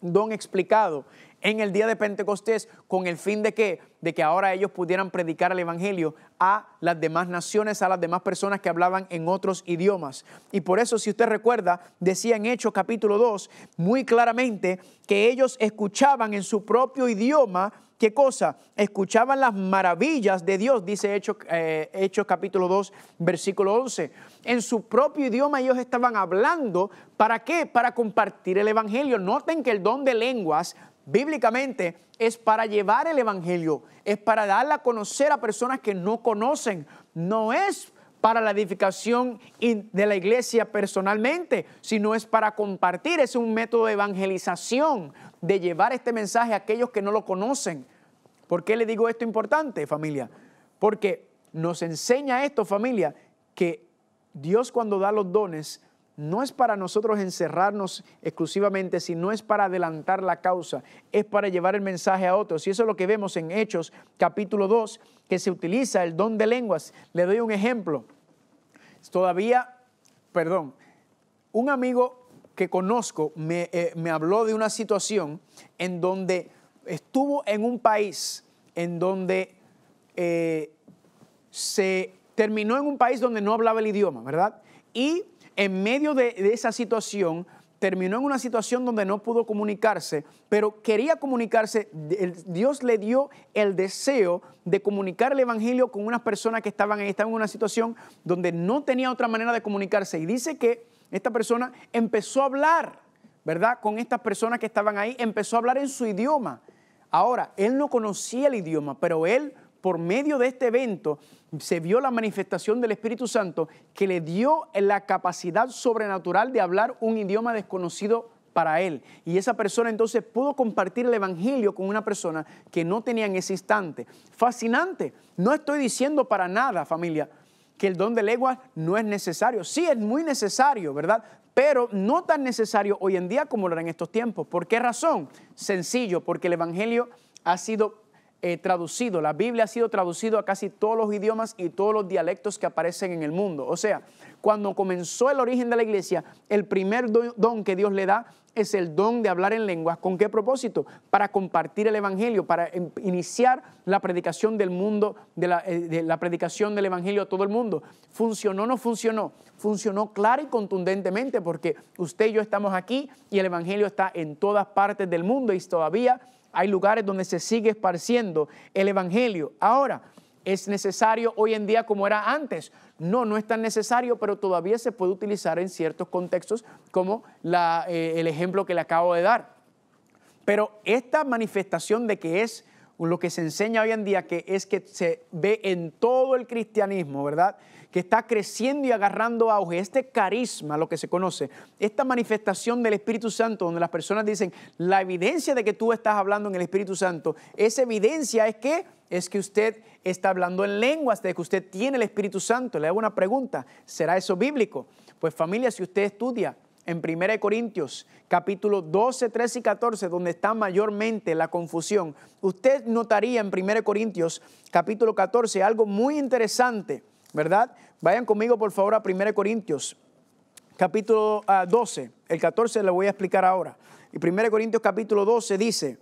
don explicado en el día de Pentecostés con el fin de que de que ahora ellos pudieran predicar el evangelio a las demás naciones, a las demás personas que hablaban en otros idiomas. Y por eso si usted recuerda, decía en Hechos capítulo 2 muy claramente que ellos escuchaban en su propio idioma ¿Qué cosa? Escuchaban las maravillas de Dios, dice Hechos, eh, capítulo 2, versículo 11. En su propio idioma ellos estaban hablando. ¿Para qué? Para compartir el Evangelio. Noten que el don de lenguas bíblicamente es para llevar el Evangelio, es para darla a conocer a personas que no conocen, no es para la edificación de la iglesia personalmente, sino es para compartir, es un método de evangelización de llevar este mensaje a aquellos que no lo conocen. ¿Por qué le digo esto importante, familia? Porque nos enseña esto, familia, que Dios cuando da los dones no es para nosotros encerrarnos exclusivamente, sino es para adelantar la causa, es para llevar el mensaje a otros. Y eso es lo que vemos en Hechos capítulo 2, que se utiliza el don de lenguas. Le doy un ejemplo. Todavía, perdón, un amigo que conozco eh, me, habló de una situación en donde estuvo en un país en donde eh, se terminó en un país donde no hablaba el idioma, ¿verdad? Y en medio de, de, esa situación terminó en una situación donde no pudo comunicarse, pero quería comunicarse. Dios le dio el deseo de comunicar el Evangelio con unas personas que estaban ahí, estaban en una situación donde no tenía otra manera de comunicarse. Y dice que esta persona empezó a hablar, ¿verdad? Con estas personas que estaban ahí, empezó a hablar en su idioma. Ahora, él no conocía el idioma, pero él, por medio de este evento, se vio la manifestación del Espíritu Santo que le dio la capacidad sobrenatural de hablar un idioma desconocido para él. Y esa persona entonces pudo compartir el Evangelio con una persona que no tenía en ese instante. Fascinante. No estoy diciendo para nada, familia, que el don de lenguas no es necesario. Sí, es muy necesario, ¿verdad? Pero no tan necesario hoy en día como lo era en estos tiempos. ¿Por qué razón? Sencillo, porque el Evangelio ha sido eh, traducido, la Biblia ha sido traducido a casi todos los idiomas y todos los dialectos que aparecen en el mundo. O sea, cuando comenzó el origen de la iglesia, el primer don que Dios le da es el don de hablar en lenguas. ¿Con qué propósito? Para compartir el Evangelio, para em, iniciar la predicación del mundo, eh, la, predicación del Evangelio a todo el mundo. ¿Funcionó o no funcionó? Funcionó clara y contundentemente porque usted y yo estamos aquí y el Evangelio está en todas partes del mundo y todavía hay lugares donde se sigue esparciendo el Evangelio. Ahora, es necesario hoy en día como era antes. No, no es tan necesario, pero todavía se puede utilizar en ciertos contextos como eh, el ejemplo que le acabo de dar. Pero esta manifestación de que es lo que se enseña hoy en día, que es que se ve en todo el cristianismo, ¿verdad? Que está creciendo y agarrando auge. Este carisma, lo que se conoce, esta manifestación del Espíritu Santo, donde las personas dicen, la evidencia de que tú estás hablando en el Espíritu Santo, esa evidencia es que es que usted está hablando en lenguas, de que usted tiene el Espíritu Santo. Le hago una pregunta, ¿será eso bíblico? Pues familia, si usted estudia en 1 Corintios capítulo 12, 13 y 14, donde está mayormente la confusión, usted notaría en 1 Corintios capítulo 14 algo muy interesante, ¿verdad? Vayan conmigo por favor a 1 Corintios capítulo 12, ah, el 14 le voy a explicar ahora. Y 1 Corintios capítulo 12 dice,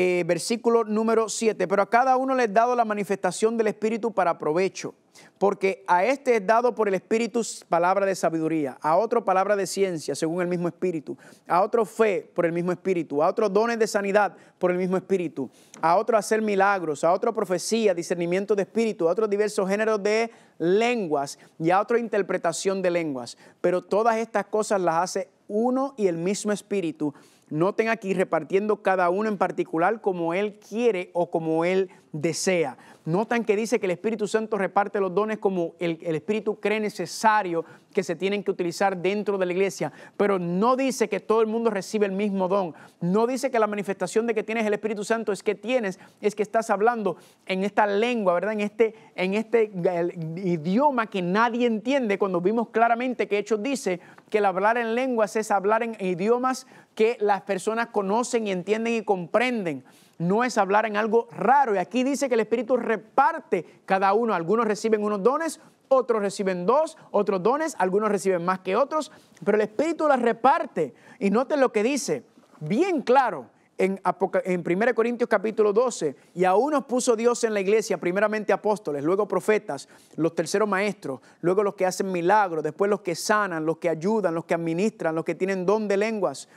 eh, versículo número 7, pero a cada uno le es dado la manifestación del Espíritu para provecho, porque a este es dado por el Espíritu palabra de sabiduría, a otro palabra de ciencia, según el mismo Espíritu, a otro fe por el mismo Espíritu, a otro dones de sanidad por el mismo Espíritu, a otro hacer milagros, a otro profecía, discernimiento de Espíritu, a otro diversos géneros de lenguas y a otro interpretación de lenguas. Pero todas estas cosas las hace uno y el mismo Espíritu Noten aquí repartiendo cada uno en particular como Él quiere o como Él desea. Notan que dice que el Espíritu Santo reparte los dones como el, Espíritu cree necesario que se tienen que utilizar dentro de la iglesia, pero no dice que todo el mundo recibe el mismo don. No dice que la manifestación de que tienes el Espíritu Santo es que tienes, es que estás hablando en esta lengua, ¿verdad? En este, en este idioma que nadie entiende cuando vimos claramente que Hechos dice que el hablar en lenguas es hablar en idiomas que las personas conocen y entienden y comprenden no es hablar en algo raro. Y aquí dice que el Espíritu reparte cada uno. Algunos reciben unos dones, otros reciben dos, otros dones, algunos reciben más que otros, pero el Espíritu las reparte. Y noten lo que dice, bien claro, en, en 1 Corintios capítulo 12, y a unos puso Dios en la iglesia, primeramente apóstoles, luego profetas, los terceros maestros, luego los que hacen milagros, después los que sanan, los que ayudan, los que administran, los que tienen don de lenguas.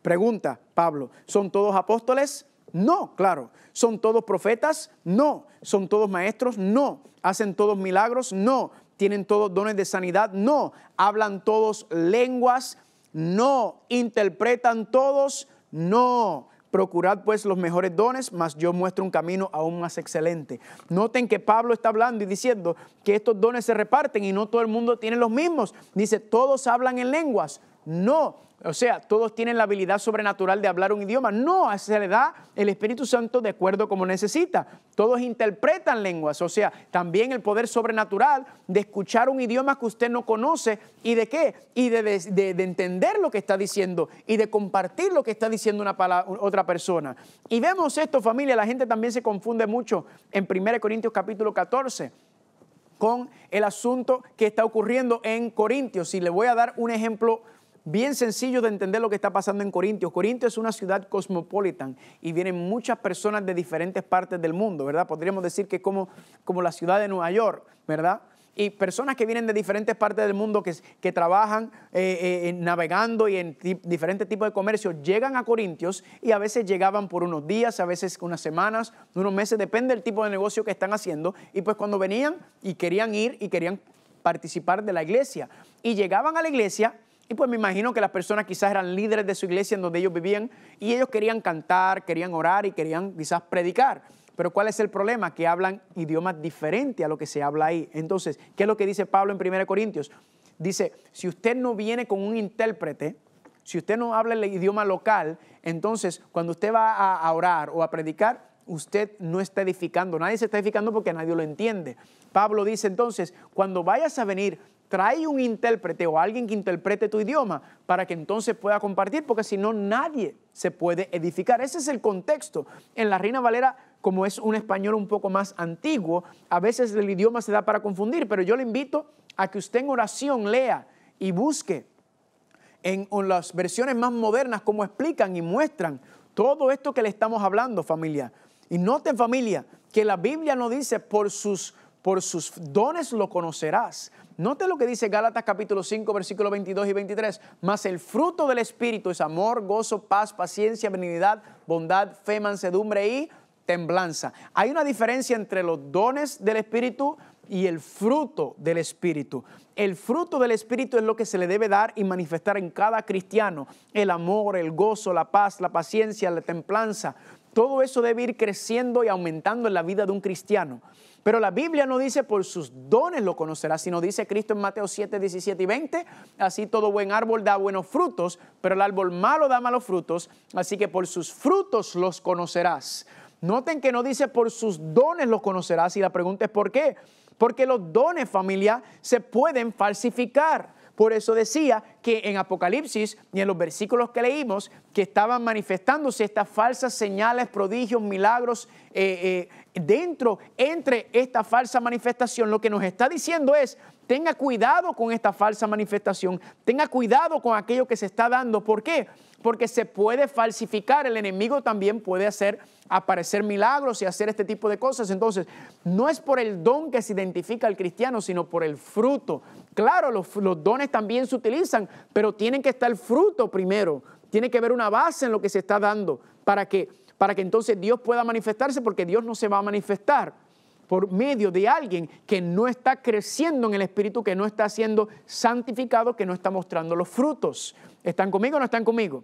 Pregunta, Pablo, ¿son todos apóstoles? No, claro. ¿Son todos profetas? No. ¿Son todos maestros? No. ¿Hacen todos milagros? No. ¿Tienen todos dones de sanidad? No. ¿Hablan todos lenguas? No. ¿Interpretan todos? No. Procurad pues los mejores dones, mas yo muestro un camino aún más excelente. Noten que Pablo está hablando y diciendo que estos dones se reparten y no todo el mundo tiene los mismos. Dice, todos hablan en lenguas. No, o sea, todos tienen la habilidad sobrenatural de hablar un idioma. No, se le da el Espíritu Santo de acuerdo como necesita. Todos interpretan lenguas, o sea, también el poder sobrenatural de escuchar un idioma que usted no conoce y de qué, y de, entender lo que está diciendo y de compartir lo que está diciendo una otra persona. Y vemos esto, familia, la gente también se confunde mucho en 1 Corintios capítulo 14 con el asunto que está ocurriendo en Corintios. Y le voy a dar un ejemplo bien sencillo de entender lo que está pasando en Corintios. Corintios es una ciudad cosmopolitan y vienen muchas personas de diferentes partes del mundo, ¿verdad? Podríamos decir que es como, como la ciudad de Nueva York, ¿verdad? y personas que vienen de diferentes partes del mundo que, que trabajan eh, eh, navegando y en diferentes tipos de comercio llegan a Corintios y a veces llegaban por unos días, a veces unas semanas, unos meses, depende del tipo de negocio que están haciendo. Y pues cuando venían y querían ir y querían participar de la iglesia y llegaban a la iglesia, y pues me imagino que las personas quizás eran líderes de su iglesia en donde ellos vivían y ellos querían cantar, querían orar y querían quizás predicar. Pero ¿cuál es el problema? Que hablan idiomas diferentes a lo que se habla ahí. Entonces, ¿qué es lo que dice Pablo en 1 Corintios? Dice, si usted no viene con un intérprete, si usted no habla el idioma local, entonces cuando usted va a orar o a predicar, usted no está edificando. Nadie se está edificando porque nadie lo entiende. Pablo dice entonces, cuando vayas a venir trae un intérprete o alguien que interprete tu idioma para que entonces pueda compartir, porque si no, nadie se puede edificar. Ese es el contexto. En la Reina Valera, como es un español un poco más antiguo, a veces el idioma se da para confundir, pero yo le invito a que usted en oración lea y busque en, las versiones más modernas cómo explican y muestran todo esto que le estamos hablando, familia. Y note, familia, que la Biblia no dice por sus por sus dones lo conocerás. Note lo que dice Gálatas capítulo 5, versículos 22 y 23. Mas el fruto del Espíritu es amor, gozo, paz, paciencia, benignidad, bondad, fe, mansedumbre y temblanza. Hay una diferencia entre los dones del Espíritu y el fruto del Espíritu. El fruto del Espíritu es lo que se le debe dar y manifestar en cada cristiano. El amor, el gozo, la paz, la paciencia, la templanza. Todo eso debe ir creciendo y aumentando en la vida de un cristiano. Pero la Biblia no dice por sus dones lo conocerás, sino dice Cristo en Mateo 7, 17 y 20, así todo buen árbol da buenos frutos, pero el árbol malo da malos frutos, así que por sus frutos los conocerás. Noten que no dice por sus dones los conocerás y la pregunta es por qué. Porque los dones familia se pueden falsificar. Por eso decía que en Apocalipsis y en los versículos que leímos, que estaban manifestándose estas falsas señales, prodigios, milagros, eh, eh, dentro, entre esta falsa manifestación, lo que nos está diciendo es, tenga cuidado con esta falsa manifestación, tenga cuidado con aquello que se está dando. ¿Por qué? Porque se puede falsificar, el enemigo también puede hacer aparecer milagros y hacer este tipo de cosas. Entonces, no es por el don que se identifica al cristiano, sino por el fruto Claro, los, dones también se utilizan, pero tienen que estar el fruto primero. Tiene que haber una base en lo que se está dando para que, para que entonces Dios pueda manifestarse, porque Dios no se va a manifestar por medio de alguien que no está creciendo en el Espíritu, que no está siendo santificado, que no está mostrando los frutos. ¿Están conmigo o no están conmigo?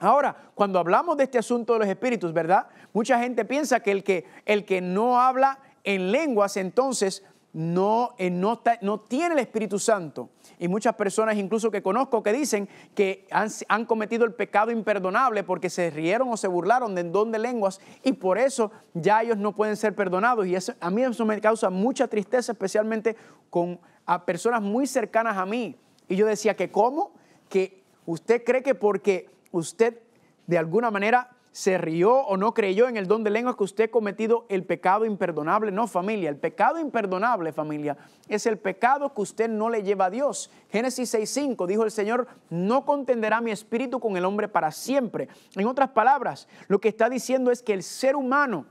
Ahora, cuando hablamos de este asunto de los espíritus, ¿verdad? Mucha gente piensa que el que, el que no habla en lenguas entonces no, eh, no, no, tiene el Espíritu Santo. Y muchas personas incluso que conozco que dicen que han, cometido el pecado imperdonable porque se rieron o se burlaron de don de lenguas y por eso ya ellos no pueden ser perdonados. Y eso, a mí eso me causa mucha tristeza, especialmente con a personas muy cercanas a mí. Y yo decía que cómo, que usted cree que porque usted de alguna manera se rió o no creyó en el don de lenguas que usted ha cometido el pecado imperdonable. No, familia, el pecado imperdonable, familia, es el pecado que usted no le lleva a Dios. Génesis 6.5 dijo el Señor, no contenderá mi espíritu con el hombre para siempre. En otras palabras, lo que está diciendo es que el ser humano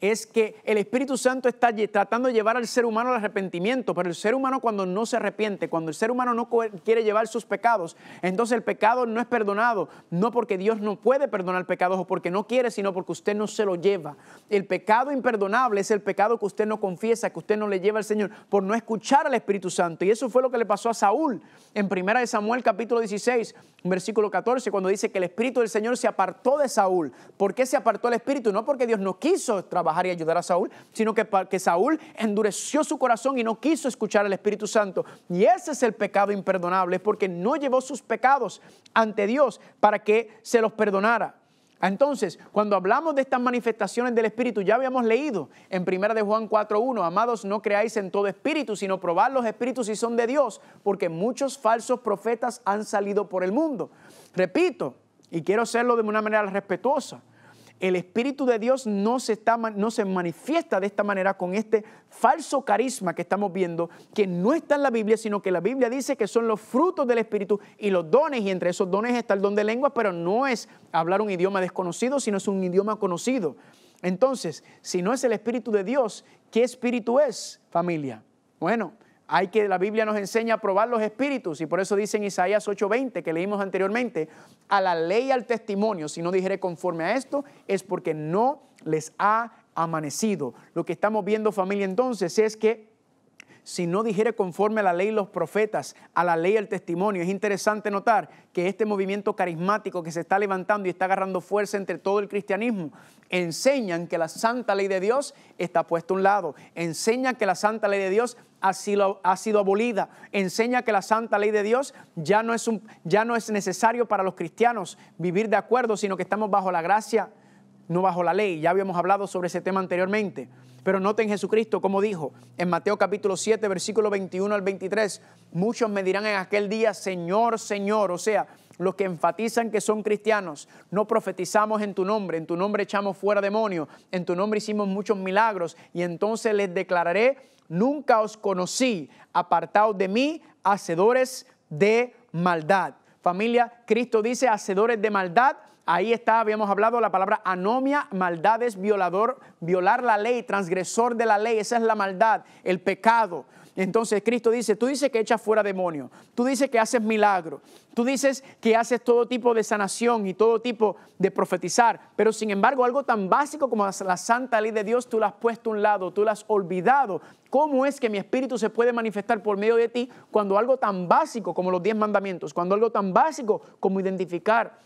es que el Espíritu Santo está tratando de llevar al ser humano al arrepentimiento, pero el ser humano cuando no se arrepiente, cuando el ser humano no quiere llevar sus pecados, entonces el pecado no es perdonado, no porque Dios no puede perdonar pecados o porque no quiere, sino porque usted no se lo lleva. El pecado imperdonable es el pecado que usted no confiesa, que usted no le lleva al Señor por no escuchar al Espíritu Santo. Y eso fue lo que le pasó a Saúl en 1 Samuel capítulo 16, versículo 14, cuando dice que el Espíritu del Señor se apartó de Saúl. ¿Por qué se apartó el Espíritu? No porque Dios no quiso trabajar bajar y ayudar a Saúl, sino que, que Saúl endureció su corazón y no quiso escuchar al Espíritu Santo. Y ese es el pecado imperdonable, porque no llevó sus pecados ante Dios para que se los perdonara. Entonces, cuando hablamos de estas manifestaciones del Espíritu, ya habíamos leído en 1 de Juan 4.1, amados, no creáis en todo espíritu, sino probad los espíritus si son de Dios, porque muchos falsos profetas han salido por el mundo. Repito, y quiero hacerlo de una manera respetuosa, el Espíritu de Dios no se, está, no se manifiesta de esta manera con este falso carisma que estamos viendo, que no está en la Biblia, sino que la Biblia dice que son los frutos del Espíritu y los dones, y entre esos dones está el don de lengua, pero no es hablar un idioma desconocido, sino es un idioma conocido. Entonces, si no es el Espíritu de Dios, ¿qué espíritu es, familia? Bueno, hay que, la Biblia nos enseña a probar los espíritus y por eso dice en Isaías 8:20 que leímos anteriormente, a la ley y al testimonio, si no dijere conforme a esto, es porque no les ha amanecido. Lo que estamos viendo familia entonces es que si no dijere conforme a la ley los profetas, a la ley el testimonio. Es interesante notar que este movimiento carismático que se está levantando y está agarrando fuerza entre todo el cristianismo, enseñan que la santa ley de Dios está puesta a un lado, enseñan que la santa ley de Dios ha sido, ha sido abolida, enseña que la santa ley de Dios ya no, es un, ya no es necesario para los cristianos vivir de acuerdo, sino que estamos bajo la gracia, no bajo la ley. Ya habíamos hablado sobre ese tema anteriormente. Pero noten Jesucristo como dijo en Mateo capítulo 7, versículo 21 al 23, muchos me dirán en aquel día, Señor, Señor, o sea, los que enfatizan que son cristianos, no profetizamos en tu nombre, en tu nombre echamos fuera demonios, en tu nombre hicimos muchos milagros y entonces les declararé, nunca os conocí, apartaos de mí, hacedores de maldad. Familia, Cristo dice, hacedores de maldad, Ahí está, habíamos hablado la palabra anomia, maldades, violador, violar la ley, transgresor de la ley, esa es la maldad, el pecado. Entonces Cristo dice, tú dices que echas fuera demonio, tú dices que haces milagros, tú dices que haces todo tipo de sanación y todo tipo de profetizar, pero sin embargo algo tan básico como la santa ley de Dios tú la has puesto a un lado, tú la has olvidado. ¿Cómo es que mi espíritu se puede manifestar por medio de ti cuando algo tan básico como los diez mandamientos, cuando algo tan básico como identificar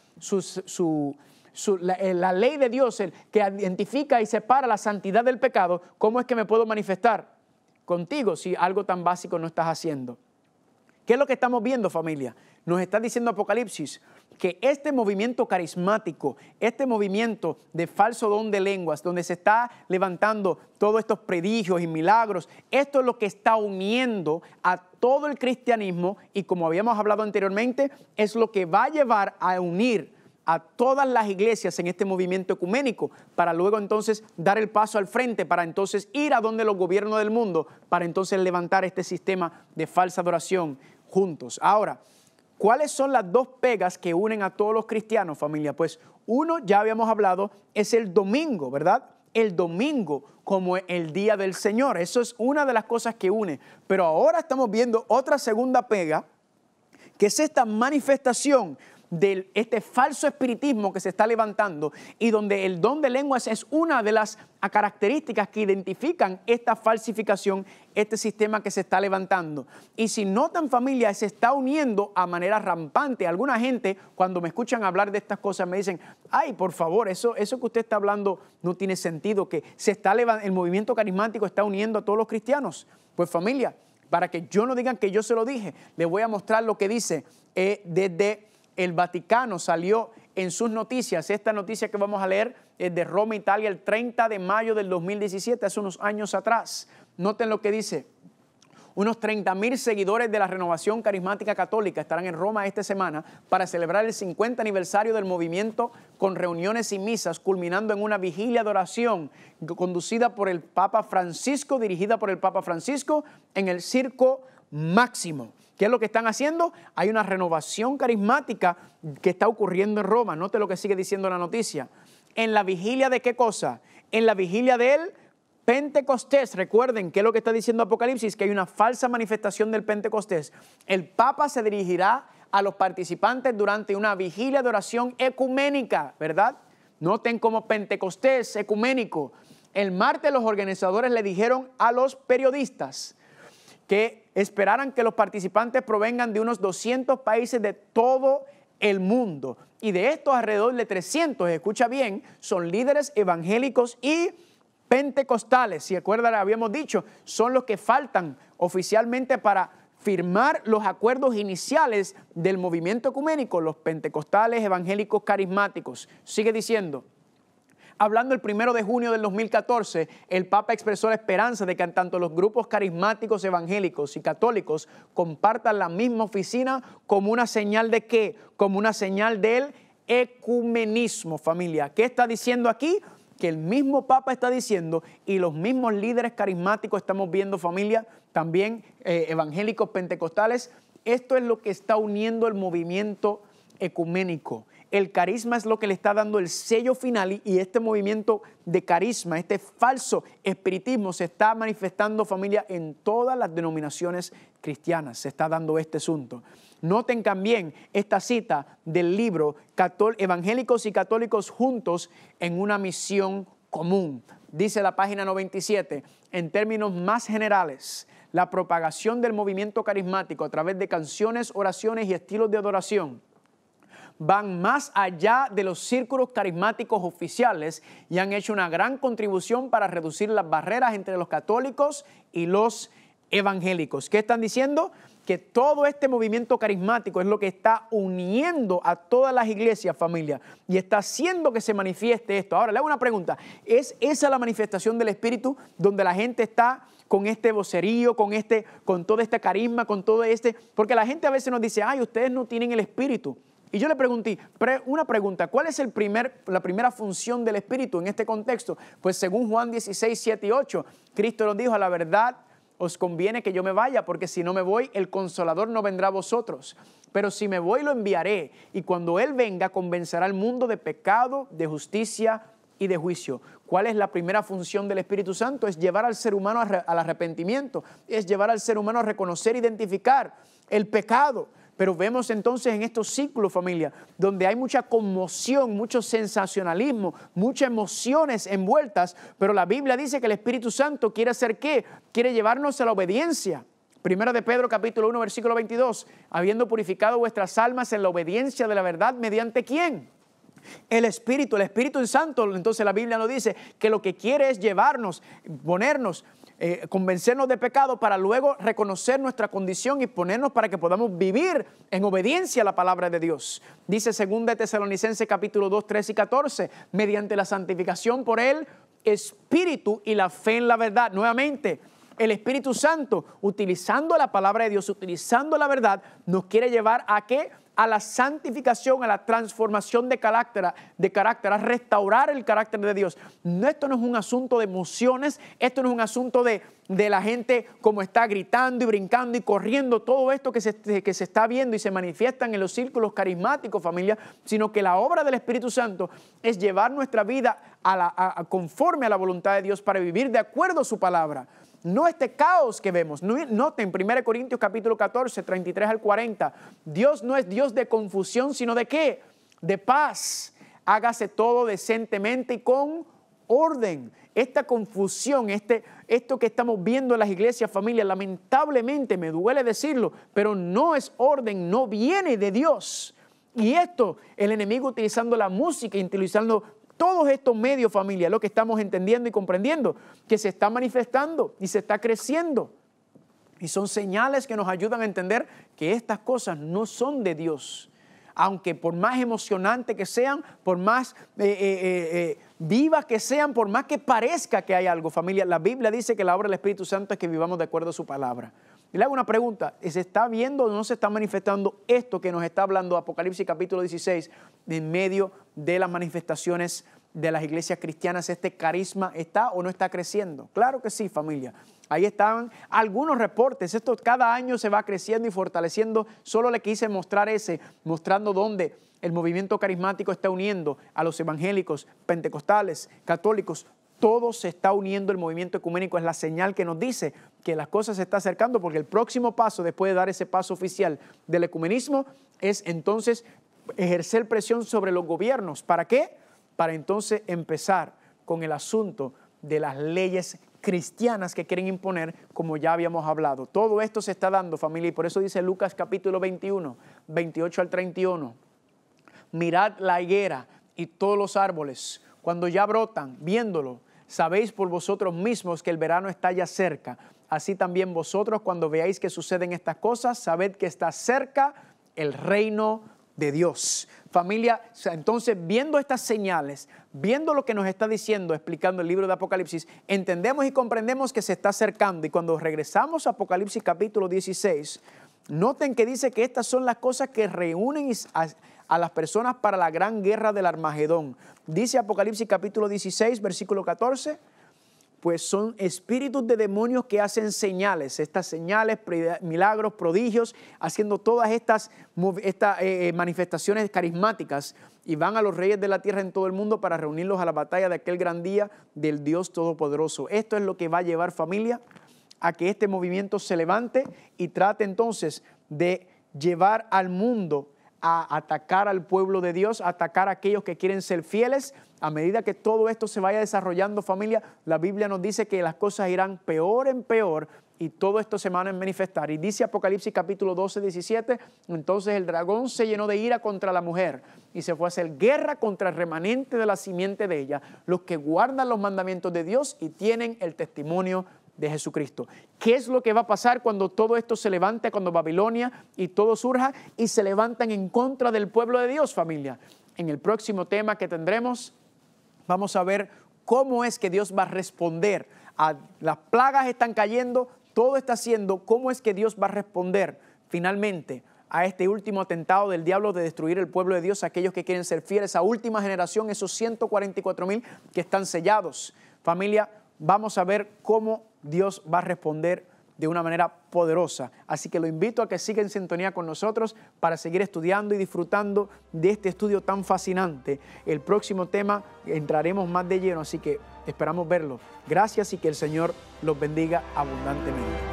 eh, la, ley de Dios que identifica y separa la santidad del pecado, ¿cómo es que me puedo manifestar contigo si algo tan básico no estás haciendo? ¿Qué es lo que estamos viendo familia? Nos está diciendo Apocalipsis, que este movimiento carismático, este movimiento de falso don de lenguas, donde se está levantando todos estos predigios y milagros, esto es lo que está uniendo a todo el cristianismo y como habíamos hablado anteriormente, es lo que va a llevar a unir a todas las iglesias en este movimiento ecuménico, para luego entonces dar el paso al frente, para entonces ir a donde los gobiernos del mundo, para entonces levantar este sistema de falsa adoración juntos. Ahora, ¿Cuáles son las dos pegas que unen a todos los cristianos, familia? Pues uno, ya habíamos hablado, es el domingo, ¿verdad? El domingo como el día del Señor. Eso es una de las cosas que une. Pero ahora estamos viendo otra segunda pega, que es esta manifestación de este falso espiritismo que se está levantando y donde el don de lenguas es una de las características que identifican esta falsificación, este sistema que se está levantando. Y si notan familia, se está uniendo a manera rampante. Alguna gente cuando me escuchan hablar de estas cosas me dicen, ay, por favor, eso, eso que usted está hablando no tiene sentido, que se está el movimiento carismático está uniendo a todos los cristianos. Pues familia, para que yo no digan que yo se lo dije, les voy a mostrar lo que dice eh, desde el Vaticano salió en sus noticias, esta noticia que vamos a leer es de Roma, Italia, el 30 de mayo del 2017, hace unos años atrás. Noten lo que dice. Unos 30.000 mil seguidores de la Renovación Carismática Católica estarán en Roma esta semana para celebrar el 50 aniversario del movimiento con reuniones y misas, culminando en una vigilia de oración conducida por el Papa Francisco, dirigida por el Papa Francisco en el Circo Máximo. ¿Qué es lo que están haciendo? Hay una renovación carismática que está ocurriendo en Roma. Note lo que sigue diciendo la noticia. En la vigilia de qué cosa? En la vigilia del Pentecostés. Recuerden ¿qué es lo que está diciendo Apocalipsis, que hay una falsa manifestación del Pentecostés. El Papa se dirigirá a los participantes durante una vigilia de oración ecuménica, ¿verdad? Noten como Pentecostés ecuménico. El martes los organizadores le dijeron a los periodistas, que esperaran que los participantes provengan de unos 200 países de todo el mundo. Y de estos alrededor de 300, escucha bien, son líderes evangélicos y pentecostales. Si acuerdan, habíamos dicho, son los que faltan oficialmente para firmar los acuerdos iniciales del movimiento ecuménico, los pentecostales evangélicos carismáticos. Sigue diciendo hablando el primero de junio del 2014, el Papa expresó la esperanza de que tanto los grupos carismáticos evangélicos y católicos compartan la misma oficina como una señal de qué? Como una señal del ecumenismo, familia. ¿Qué está diciendo aquí? que el mismo Papa está diciendo y los mismos líderes carismáticos estamos viendo, familia, también eh, evangélicos pentecostales. Esto es lo que está uniendo el movimiento ecuménico. El carisma es lo que le está dando el sello final y este movimiento de carisma, este falso espiritismo se está manifestando familia en todas las denominaciones cristianas. Se está dando este asunto. Noten también esta cita del libro Evangélicos y Católicos Juntos en una misión común. Dice la página 97, en términos más generales, la propagación del movimiento carismático a través de canciones, oraciones y estilos de adoración van más allá de los círculos carismáticos oficiales y han hecho una gran contribución para reducir las barreras entre los católicos y los evangélicos. ¿Qué están diciendo? Que todo este movimiento carismático es lo que está uniendo a todas las iglesias, familia, y está haciendo que se manifieste esto. Ahora, le hago una pregunta. ¿Es esa la manifestación del Espíritu donde la gente está con este vocerío, con, este, con todo este carisma, con todo este? Porque la gente a veces nos dice, ay, ustedes no tienen el Espíritu. Y yo le pregunté una pregunta, ¿cuál es el primer, la primera función del Espíritu en este contexto? Pues según Juan 16, 7 y 8, Cristo nos dijo, a la verdad os conviene que yo me vaya, porque si no me voy, el consolador no vendrá a vosotros. Pero si me voy, lo enviaré, y cuando Él venga, convencerá al mundo de pecado, de justicia y de juicio. ¿Cuál es la primera función del Espíritu Santo? Es llevar al ser humano al arrepentimiento, es llevar al ser humano a reconocer, identificar el pecado pero vemos entonces en estos ciclos, familia, donde hay mucha conmoción, mucho sensacionalismo, muchas emociones envueltas, pero la Biblia dice que el Espíritu Santo quiere hacer qué? Quiere llevarnos a la obediencia. Primero de Pedro capítulo 1 versículo 22, habiendo purificado vuestras almas en la obediencia de la verdad, ¿mediante quién? El Espíritu, el Espíritu Santo, entonces la Biblia nos dice que lo que quiere es llevarnos, ponernos eh, convencernos de pecado para luego reconocer nuestra condición y ponernos para que podamos vivir en obediencia a la palabra de Dios. Dice 2 Tesalonicenses capítulo 2, 3 y 14, mediante la santificación por el Espíritu y la fe en la verdad. Nuevamente, el Espíritu Santo, utilizando la palabra de Dios, utilizando la verdad, nos quiere llevar a que a la santificación, a la transformación de carácter, de a restaurar el carácter de Dios. No, esto no es un asunto de emociones, esto no es un asunto de, la gente como está gritando y brincando y corriendo, todo esto que se, que se está viendo y se manifiestan en los círculos carismáticos, familia, sino que la obra del Espíritu Santo es llevar nuestra vida conforme a la voluntad de Dios para vivir de acuerdo a su palabra no este caos que vemos. Noten 1 Corintios capítulo 14, 33 al 40. Dios no es Dios de confusión, sino de qué? De paz. Hágase todo decentemente y con orden. Esta confusión, este, esto que estamos viendo en las iglesias, familias, lamentablemente me duele decirlo, pero no es orden, no viene de Dios. Y esto, el enemigo utilizando la música, utilizando todos estos medios, familia, lo que estamos entendiendo y comprendiendo, que se está manifestando y se está creciendo. Y son señales que nos ayudan a entender que estas cosas no son de Dios. Aunque por más emocionante que sean, por más viva eh, eh, eh, vivas que sean, por más que parezca que hay algo, familia, la Biblia dice que la obra del Espíritu Santo es que vivamos de acuerdo a su palabra. Y le hago una pregunta, ¿se está viendo o no se está manifestando esto que nos está hablando Apocalipsis capítulo 16 en medio de de las manifestaciones de las iglesias cristianas, este carisma está o no está creciendo. Claro que sí, familia. Ahí estaban algunos reportes. Esto cada año se va creciendo y fortaleciendo. Solo le quise mostrar ese, mostrando dónde el movimiento carismático está uniendo a los evangélicos, pentecostales, católicos. Todo se está uniendo el movimiento ecuménico. Es la señal que nos dice que las cosas se están acercando porque el próximo paso, después de dar ese paso oficial del ecumenismo, es entonces ejercer presión sobre los gobiernos. ¿Para qué? Para entonces empezar con el asunto de las leyes cristianas que quieren imponer, como ya habíamos hablado. Todo esto se está dando, familia, y por eso dice Lucas capítulo 21, 28 al 31. Mirad la higuera y todos los árboles, cuando ya brotan, viéndolo, sabéis por vosotros mismos que el verano está ya cerca. Así también vosotros, cuando veáis que suceden estas cosas, sabed que está cerca el reino de Dios. Familia, entonces viendo estas señales, viendo lo que nos está diciendo, explicando el libro de Apocalipsis, entendemos y comprendemos que se está acercando. Y cuando regresamos a Apocalipsis capítulo 16, noten que dice que estas son las cosas que reúnen a, las personas para la gran guerra del Armagedón. Dice Apocalipsis capítulo 16, versículo 14 pues son espíritus de demonios que hacen señales, estas señales, milagros, prodigios, haciendo todas estas, eh, eh, manifestaciones carismáticas y van a los reyes de la tierra en todo el mundo para reunirlos a la batalla de aquel gran día del Dios Todopoderoso. Esto es lo que va a llevar familia a que este movimiento se levante y trate entonces de llevar al mundo a atacar al pueblo de Dios, a atacar a aquellos que quieren ser fieles a medida que todo esto se vaya desarrollando familia, la Biblia nos dice que las cosas irán peor en peor y todo esto se van a manifestar. Y dice Apocalipsis capítulo 12, 17, entonces el dragón se llenó de ira contra la mujer y se fue a hacer guerra contra el remanente de la simiente de ella, los que guardan los mandamientos de Dios y tienen el testimonio de Jesucristo. ¿Qué es lo que va a pasar cuando todo esto se levante, cuando Babilonia y todo surja y se levantan en contra del pueblo de Dios, familia? En el próximo tema que tendremos, Vamos a ver cómo es que Dios va a responder. A, las plagas están cayendo, todo está haciendo, cómo es que Dios va a responder finalmente a este último atentado del diablo de destruir el pueblo de Dios, aquellos que quieren ser fieles, a última generación, esos 144 mil que están sellados. Familia, vamos a ver cómo Dios va a responder de una manera poderosa. Así que lo invito a que siga en sintonía con nosotros para seguir estudiando y disfrutando de este estudio tan fascinante. El próximo tema entraremos más de lleno, así que esperamos verlo. Gracias y que el Señor los bendiga abundantemente.